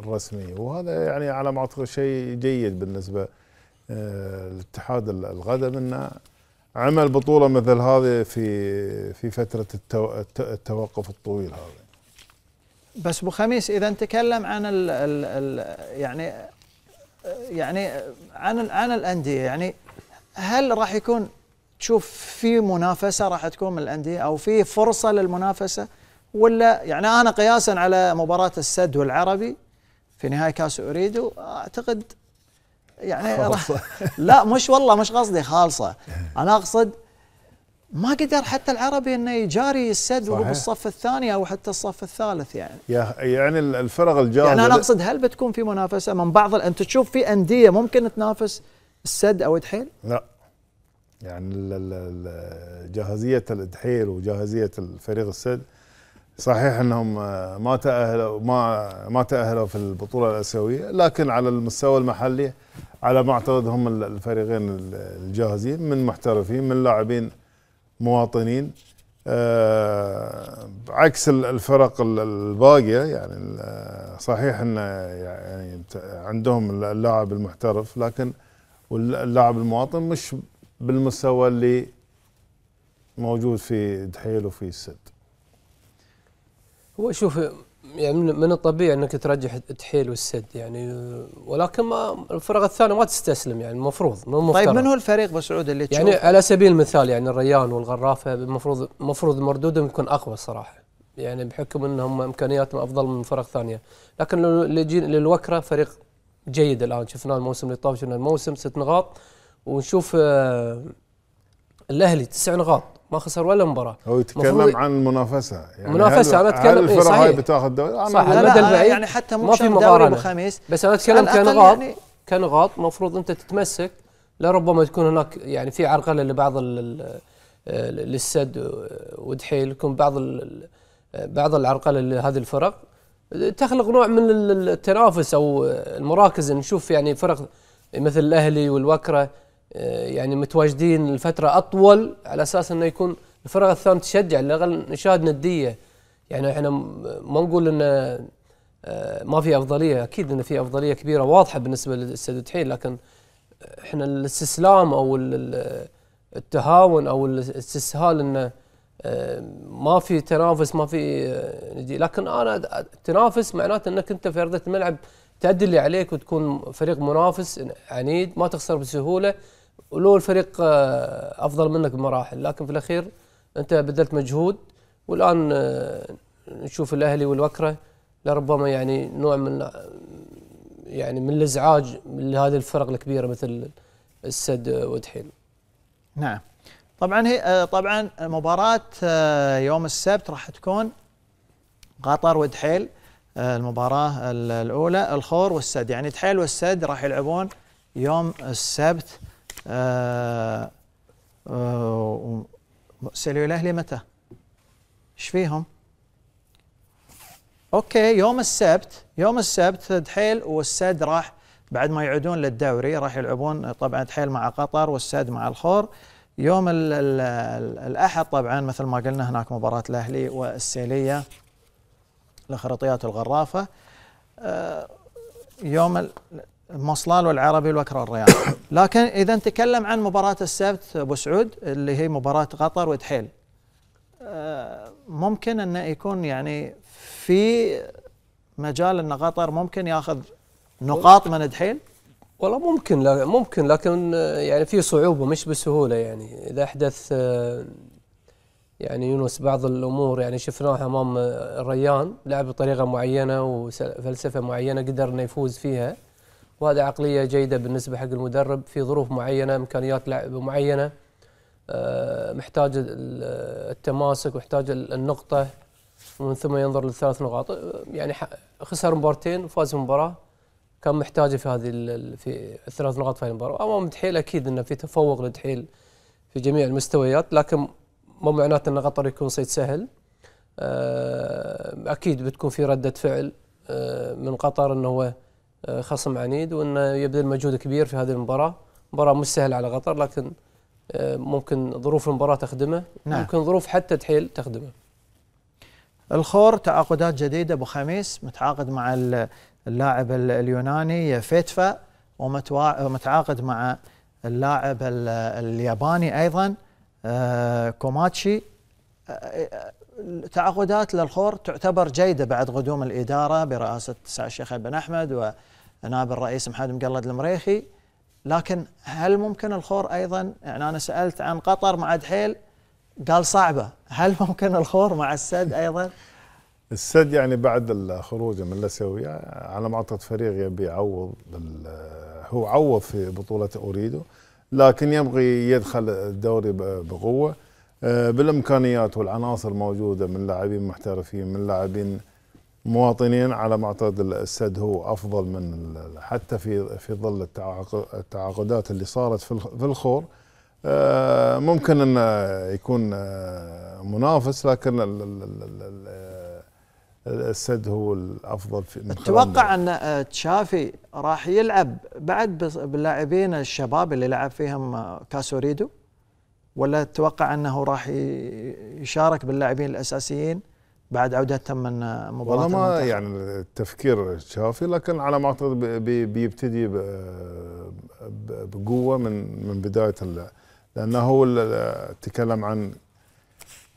C: الرسميه وهذا يعني على ما اعتقد شيء جيد بالنسبه آه، لاتحاد القدم انه عمل بطوله مثل هذه في في فتره التوقف الطويل هذا
A: بس ابو خميس اذا تكلم عن الـ الـ الـ يعني يعني عن عن الانديه يعني هل راح يكون تشوف في منافسه راح تكون من الانديه او في فرصه للمنافسه ولا يعني انا قياسا على مباراه السد والعربي في نهائي كاس اريدو اعتقد يعني لا مش والله مش قصدي خالصه انا اقصد ما قدر حتى العربي انه يجاري السد وهو بالصف الثاني او حتى الصف الثالث يعني
C: يعني الفرق الجاهزه يعني انا اقصد
A: هل بتكون في منافسه من بعض انت تشوف في انديه ممكن تنافس السد او الدحيل؟
C: لا يعني جاهزيه الدحيل وجاهزيه الفريق السد صحيح انهم آه، ما تاهلوا ما ما تاهلوا في البطوله الاسيويه لكن على المستوى المحلي على ما اعتقد هم الفريقين الجاهزين من محترفين من لاعبين مواطنين آه، عكس الفرق الباقيه يعني آه، صحيح ان يعني عندهم اللاعب المحترف لكن واللاعب المواطن مش بالمستوى اللي موجود في دحيل وفي السد
B: هو شوف يعني من الطبيعي انك ترجح التحيل والسد يعني ولكن ما الفرق الثانيه ما تستسلم يعني المفروض مو مفترض طيب من هو الفريق بسعود اللي تشوف؟ يعني على سبيل المثال يعني الريان والغرافه المفروض المفروض مردودهم يكون اقوى صراحه يعني بحكم انهم امكانياتهم افضل من فرق ثانيه لكن للوكره فريق جيد الان شفناه الموسم اللي طاف شفنا الموسم ست نقاط ونشوف آه، الاهلي تسع نقاط ما خسر ولا مباراه هو يتكلم
C: عن المنافسه
B: يعني منافسه انا اتكلم هل الفرق إيه هاي بتاخذ دوري انا صح المدى البعيد يعني حتى مو ما في مباراه خميس بس انا اتكلم كنقاط يعني كنغاط المفروض انت تتمسك لربما تكون هناك يعني في عرقله لبعض للسد ودحيل يكون بعض بعض العرقله لهذه الفرق تخلق نوع من التنافس او المراكز نشوف يعني فرق مثل الاهلي والوكره آه، يعني متواجدين لفتره اطول على اساس انه يكون الفرق الثانيه تشجع على الاقل نشاهد نديه يعني احنا ما نقول ان آه، ما في افضليه اكيد ان في افضليه كبيره واضحه بالنسبه للسد التحيل لكن احنا الاستسلام او التهاون او الاستسهال انه آه، ما في تنافس ما في لكن انا تنافس معناته انك انت في ارضيه الملعب تأدي اللي عليك وتكون فريق منافس عنيد ما تخسر بسهوله ولو الفريق آه، افضل منك بمراحل لكن في الاخير انت بذلت مجهود والان آه، نشوف الاهلي والوكره لربما يعني نوع من آه، يعني من الازعاج لهذه الفرق الكبيره مثل السد ودحيل نعم. طبعا هي طبعا مباراه يوم السبت راح تكون
A: قطر ودحيل المباراه الاولى الخور والسد يعني دحيل والسد راح يلعبون يوم السبت آه آه سألوا الأهلي متى؟ ايش فيهم؟ اوكي يوم السبت يوم السبت دحيل والسد راح بعد ما يعودون للدوري راح يلعبون طبعا دحيل مع قطر والسد مع الخور يوم الـ الـ الـ الاحد طبعا مثل ما قلنا هناك مباراه الاهلي والسيليه لخرطيات الغرافه آه، يوم مصلال والعربي والوكرة والريان لكن إذا نتكلم عن مباراة السبت أبو سعود اللي هي مباراة قطر ودحيل آه، ممكن انه يكون يعني في مجال أن قطر ممكن ياخذ نقاط
B: من دحيل والله ممكن لا ممكن لكن آه، يعني في صعوبة مش بسهولة يعني إذا أحدث آه، يعني يونس بعض الامور يعني شفناها امام الريان لعب بطريقه معينه وفلسفه معينه قدر انه يفوز فيها وهذه عقليه جيده بالنسبه حق المدرب في ظروف معينه امكانيات لعب معينه آه، محتاج التماسك محتاج النقطه ومن ثم ينظر للثلاث نقاط آه، يعني خسر مبارتين وفاز مباراه كان محتاجه في هذه في الثلاث نقاط في المباراه امام دحيل اكيد انه في تفوق لدحيل في جميع المستويات لكن مو معناته ان قطر يكون صيد سهل آه، اكيد بتكون في رده فعل من قطر انه هو آه، خصم عنيد وانه يبذل مجهود كبير في هذه المباراه مباراه مش سهله على قطر لكن آه، ممكن ظروف المباراه تخدمه نعم. ممكن ظروف حتى تحيل تخدمه
A: الخور تعاقدات جديده ابو خميس متعاقد مع اللاعب اليوناني فيتفا ومتعاقد مع اللاعب الياباني ايضا آه، كوماتشي تعاقدات للخور تعتبر جيدة بعد قدوم الإدارة برئاسة سعد الشيخ بن أحمد ونائب الرئيس محمد مقلد المريخي لكن هل ممكن الخور أيضا يعني أنا سألت عن قطر مع دحيل قال صعبة هل ممكن الخور مع السد أيضا
C: السد يعني بعد الخروج من الاسيويه على ما اعتقد فريق يبي يعوض هو عوض في بطوله اوريدو لكن يبغي يدخل الدوري بقوه آه، بالامكانيات والعناصر الموجوده من لاعبين محترفين من لاعبين مواطنين على ما اعتقد السد هو افضل من حتى في في ظل التعاقدات اللي صارت في الخور آه، ممكن انه يكون آه، منافس لكن السد هو الافضل في اتوقع
A: ان تشافي راح يلعب بعد باللاعبين الشباب اللي لعب فيهم كاسوريدو ولا تتوقع انه راح يشارك باللاعبين الاساسيين بعد عودته من مباراه والله ما يعني
C: التفكير شافي لكن على ما اعتقد بيبتدي بقوه من من بدايه لانه هو تكلم عن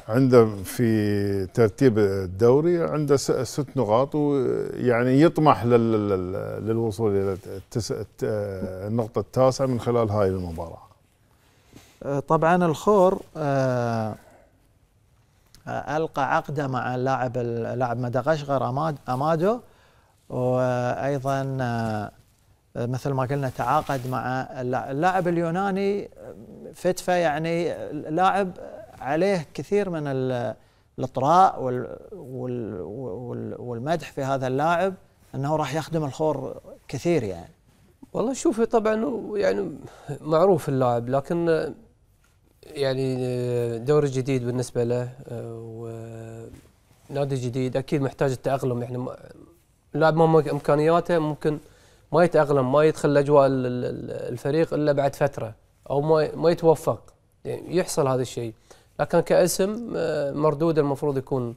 C: عنده في ترتيب الدوري عنده ست نقاط ويعني يطمح للوصول الى النقطه التاسعه من خلال هاي المباراه
A: طبعا الخور آه، آه، القى عقده مع اللاعب لاعب مدغشقر امادو وايضا آه، مثل ما قلنا تعاقد مع اللاعب اليوناني فتفه يعني لاعب عليه كثير من الاطراء والمدح في هذا اللاعب انه راح يخدم الخور كثير
B: يعني والله شوفي طبعا يعني معروف اللاعب لكن يعني آه، دوري جديد بالنسبه له آه، ونادي آه، جديد اكيد محتاج التاقلم يعني اللاعب ما امكانياته ممكن ما يتاقلم ما يدخل اجواء الفريق الا بعد فتره او ما ما يتوفق يعني يحصل هذا الشيء لكن كاسم مردود المفروض يكون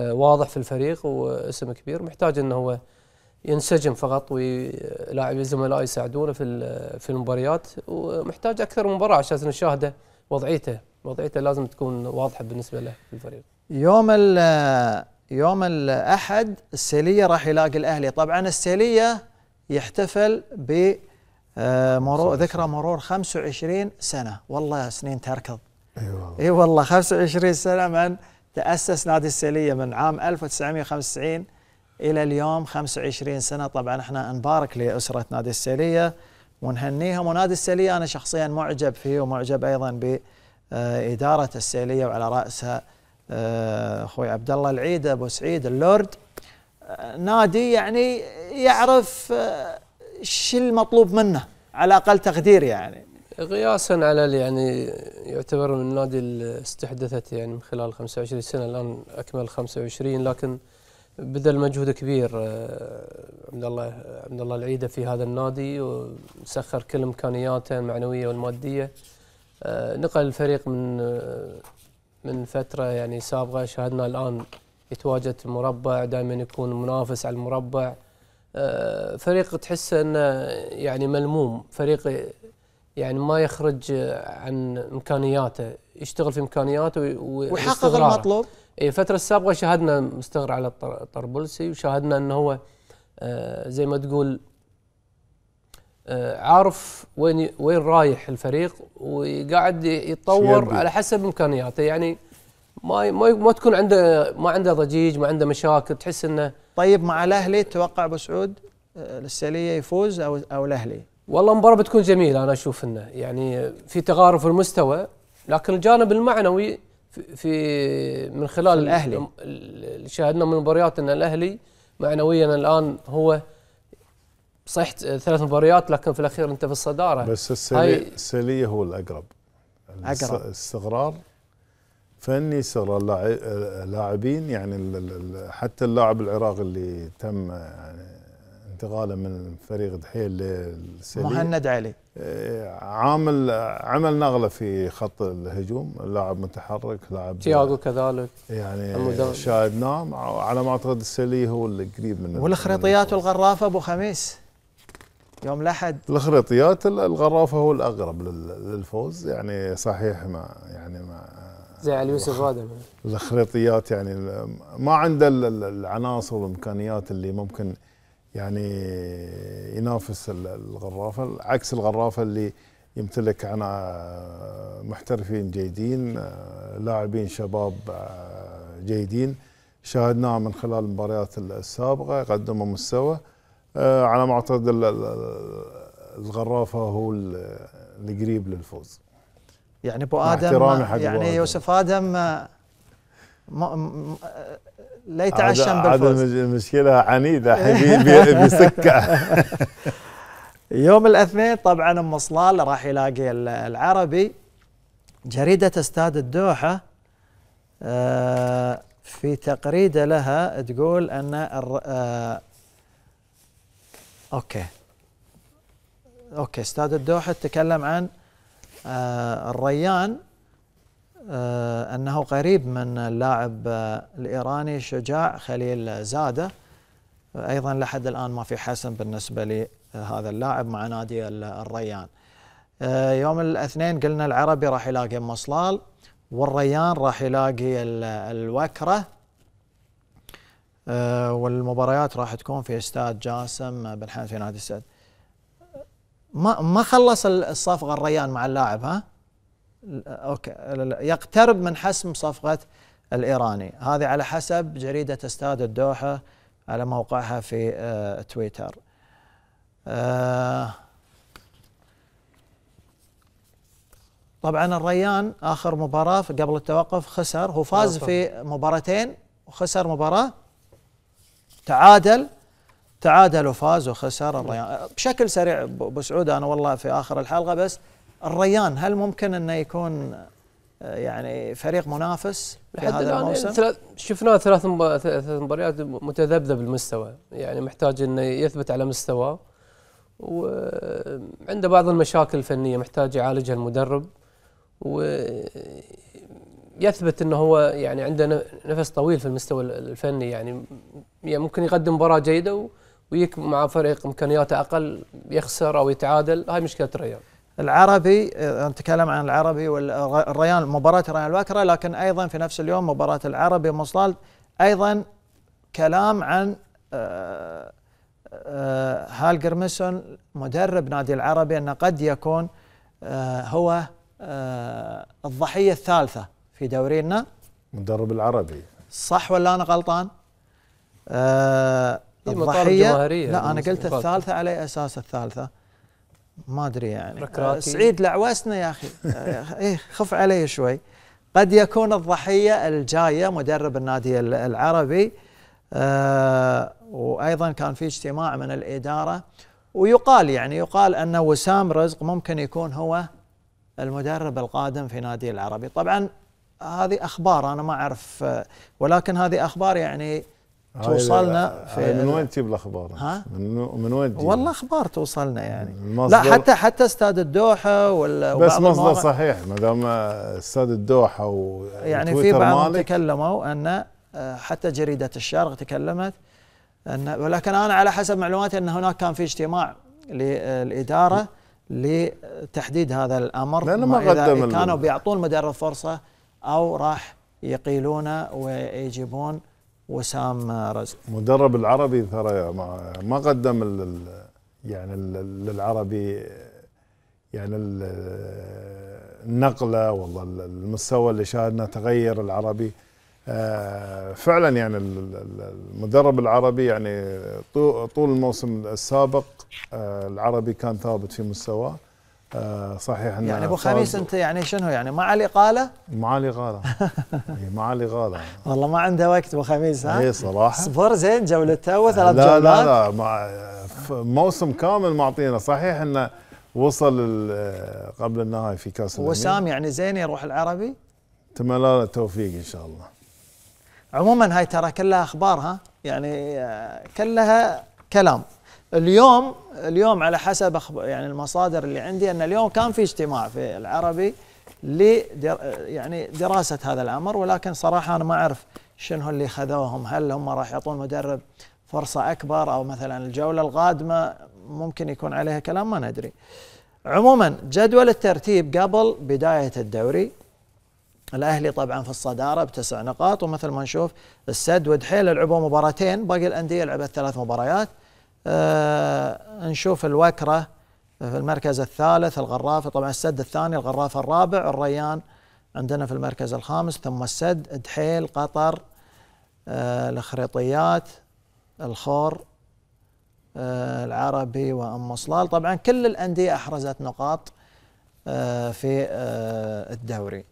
B: واضح في الفريق واسم كبير محتاج انه هو ينسجم فقط ولاعبي زملائه يساعدونه في في المباريات ومحتاج اكثر من مباراه عشان نشاهده وضعيته وضعيته لازم تكون واضحه بالنسبه له في الفريق
A: يوم ال يوم الاحد السيليه راح يلاقي الاهلي طبعا السيليه يحتفل ب آه، مرور ذكرى مرور 25 سنه والله سنين تركض أيوة. اي والله اي والله 25 سنه من تاسس نادي السيليه من عام 1995 الى اليوم 25 سنه طبعا احنا نبارك لاسره نادي السيليه ونهنيها ونادي السيلية أنا شخصيا معجب فيه ومعجب أيضا بإدارة السيلية وعلى رأسها آه، أخوي عبد الله العيد أبو سعيد اللورد آه، نادي يعني يعرف آه، شو المطلوب منه على أقل تقدير يعني
B: قياسا على يعني يعتبر من النادي اللي استحدثت يعني من خلال 25 سنه الان اكمل 25 لكن بذل مجهود كبير آه، عبد الله عبد الله العيده في هذا النادي وسخر كل امكانياته المعنويه والماديه آه، نقل الفريق من آه، من فتره يعني سابقه شاهدنا الان يتواجد في دائما يكون منافس على المربع فريق تحسه انه يعني ملموم فريق يعني ما يخرج عن امكانياته يشتغل في امكانياته ويحقق المطلوب إيه، الفتره السابقه شاهدنا مستقر على طربلسي وشاهدنا انه هو آه، زي ما تقول آه، عارف وين وين رايح الفريق وقاعد يتطور على حسب امكانياته يعني ما ما ما تكون عنده ما عنده ضجيج ما عنده مشاكل تحس انه طيب مع الاهلي تتوقع ابو سعود السليه آه، يفوز او او الاهلي والله المباراه بتكون جميله انا اشوف انه يعني في تقارب في المستوى لكن الجانب المعنوي في من خلال الاهلي اللي شاهدنا من مباريات ان الاهلي معنويا الان هو صحيح ثلاث مباريات لكن في الاخير انت في الصداره بس السلي
C: السليه هو الاقرب اقرب استقرار فني استقرار لاعبين يعني حتى اللاعب العراقي اللي تم يعني انتقاله من فريق دحيل للسليه مهند علي عامل عمل نغله في خط الهجوم لاعب متحرك لاعب تياغو كذلك يعني شاهدناه على ما اعتقد السيلي هو اللي قريب منه والخريطيات
A: يعني والغرافه ابو خميس
C: يوم الاحد الخريطيات الغرافه هو الاقرب للفوز يعني صحيح ما يعني ما
B: زي علي يوسف غادم
C: الخريطيات يعني ما عنده العناصر والامكانيات اللي ممكن يعني ينافس الغرافه عكس الغرافه اللي يمتلك عنا آه، محترفين جيدين آه، لاعبين شباب آه، جيدين شاهدناه من خلال المباريات السابقه يقدموا مستوى على ما اعتقد الغرافه هو القريب للفوز يعني ابو
A: ادم يعني يوسف ادم لا يتعشم بالفوز هذه
C: مشكلة عنيدة الحين بسكة
A: يوم الاثنين طبعا ام صلال راح يلاقي العربي جريدة استاد الدوحة آه، في تقريدة لها تقول أن آه، أوكي أوكي استاد الدوحة تكلم عن آه، الريان آه، أنه قريب من اللاعب الإيراني شجاع خليل زادة أيضا لحد الآن ما في حسم بالنسبة لهذا اللاعب مع نادي الريان آه، يوم الاثنين قلنا العربي راح يلاقي مصلال والريان راح يلاقي الوكرة آه، والمباريات راح تكون في استاد جاسم بن حمد في نادي السد ما ما خلص الصفقة الريان مع اللاعب ها؟ اوكي يقترب من حسم صفقه الايراني هذه على حسب جريده استاد الدوحه على موقعها في آه، تويتر آه، طبعا الريان اخر مباراه قبل التوقف خسر هو فاز آه، في مباراتين وخسر مباراه تعادل تعادل وفاز وخسر الريان بشكل سريع ابو سعود انا والله في اخر الحلقه بس الريان هل ممكن انه يكون آه، يعني فريق منافس في هذا الموسم؟ ثلاث
B: شفناه ثلاث مباريات متذبذب المستوى يعني محتاج انه يثبت على مستواه وعنده بعض المشاكل الفنيه محتاج يعالجها المدرب ويثبت انه هو يعني عنده نفس طويل في المستوى الفني يعني ممكن يقدم مباراه جيده ويك مع فريق امكانياته اقل يخسر او يتعادل هاي مشكله ريال العربي آه، نتكلم عن العربي والريان
A: مباراة الريان البكرة لكن أيضا في نفس اليوم مباراة العربي مصلال أيضا كلام عن آه، آه، هال جرمسون مدرب نادي العربي أنه قد يكون هو الضحية الثالثة في دورينا
C: مدرب العربي
A: صح ولا أنا غلطان؟ الضحية لا أنا قلت الثالثة على أساس الثالثة ما ادري يعني ركراتي. سعيد لعوسنا يا اخي ايه خف علي شوي قد يكون الضحيه الجايه مدرب النادي العربي آه وايضا كان في اجتماع من الاداره ويقال يعني يقال ان وسام رزق ممكن يكون هو المدرب القادم في نادي العربي طبعا هذه اخبار انا ما اعرف آه، ولكن هذه اخبار يعني
C: توصلنا في من وين تجيب الاخبار؟ ها؟ من, من وين تجيب؟ والله
A: اخبار توصلنا
C: يعني لا حتى
A: حتى استاد الدوحه وال بس مصدر
C: صحيح ما دام استاد الدوحه و يعني في بعض
A: تكلموا ان آه، حتى جريده الشرق تكلمت ان ولكن انا على حسب معلوماتي ان هناك كان في اجتماع للاداره آه، لتحديد هذا الامر لانه ما قدم كانوا بيعطون مدرب فرصه او راح
C: يقيلونه ويجيبون وسام رزق مدرب العربي ترى ما قدم الـ يعني الـ للعربي يعني النقله والله المستوى اللي شاهدنا تغير العربي آه، فعلا يعني المدرب العربي يعني طول الموسم السابق آه، العربي كان ثابت في مستواه آه، صحيح انه يعني ابو خميس
A: انت يعني شنو يعني مع الاقاله؟
C: مع الاقاله مع الاقاله والله ما عنده وقت ابو خميس ها؟ اي صراحه صفر زين جولته وثلاث جولات لا لا مع موسم كامل معطينا صحيح انه وصل آه، قبل النهائي في كاس الامير وسام يعني زين يروح العربي؟ تملا له التوفيق ان شاء الله عموما هاي ترى كلها
A: اخبار ها يعني آه، كلها كلام اليوم اليوم على حسب يعني المصادر اللي عندي ان اليوم كان في اجتماع في العربي ل يعني دراسه هذا الامر ولكن صراحه انا ما اعرف شنو اللي خذوهم هل هم راح يعطون مدرب فرصه اكبر او مثلا الجوله القادمه ممكن يكون عليها كلام ما ندري. عموما جدول الترتيب قبل بدايه الدوري الاهلي طبعا في الصداره بتسع نقاط ومثل ما نشوف السد ودحيل لعبوا مباراتين باقي الانديه لعبت ثلاث مباريات آه، نشوف الوكرة في المركز الثالث الغرافة طبعا السد الثاني الغرافة الرابع الريان عندنا في المركز الخامس ثم السد دحيل قطر آه، الخريطيات الخور آه، العربي وأم صلال طبعا كل الأندية أحرزت نقاط في الدوري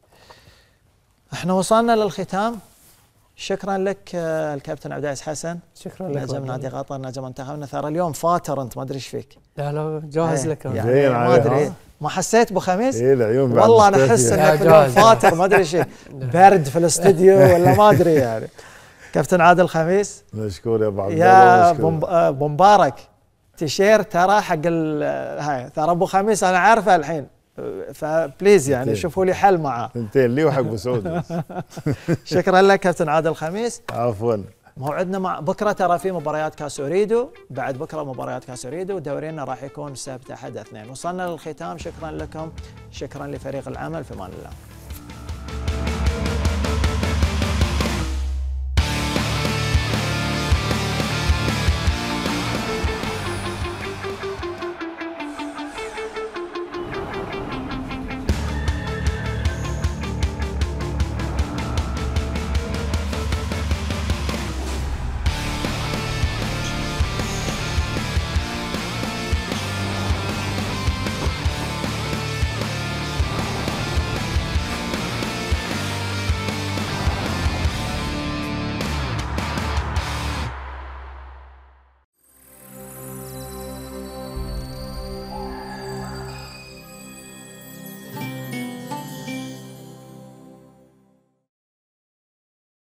A: احنا وصلنا للختام شكرا لك آه، الكابتن عبد العزيز حسن شكرا لك نجم نادي قطر نجم منتخبنا ترى اليوم فاتر انت ما ادري ايش فيك لا لا جاهز إيه، لك يعني ما ادري ما حسيت ابو خميس؟ اي العيون والله انا احس يعني. انك اليوم فاتر ما ادري ايش برد في الاستديو ولا ما ادري يعني كابتن عادل خميس
C: مشكور يا ابو عبد يا ابو
A: آه، مبارك تيشيرت ترى حق آه، هاي ترى ابو خميس انا عارفه الحين فبليز يعني شوفوا لي حل معه
C: انتين لي وحق سعود شكرا
A: لك كابتن عادل خميس عفوا موعدنا مع بكره ترى في مباريات كاس اوريدو بعد بكره مباريات كاس اوريدو دورينا راح يكون السبت احد اثنين وصلنا للختام شكرا لكم شكرا لفريق العمل في امان الله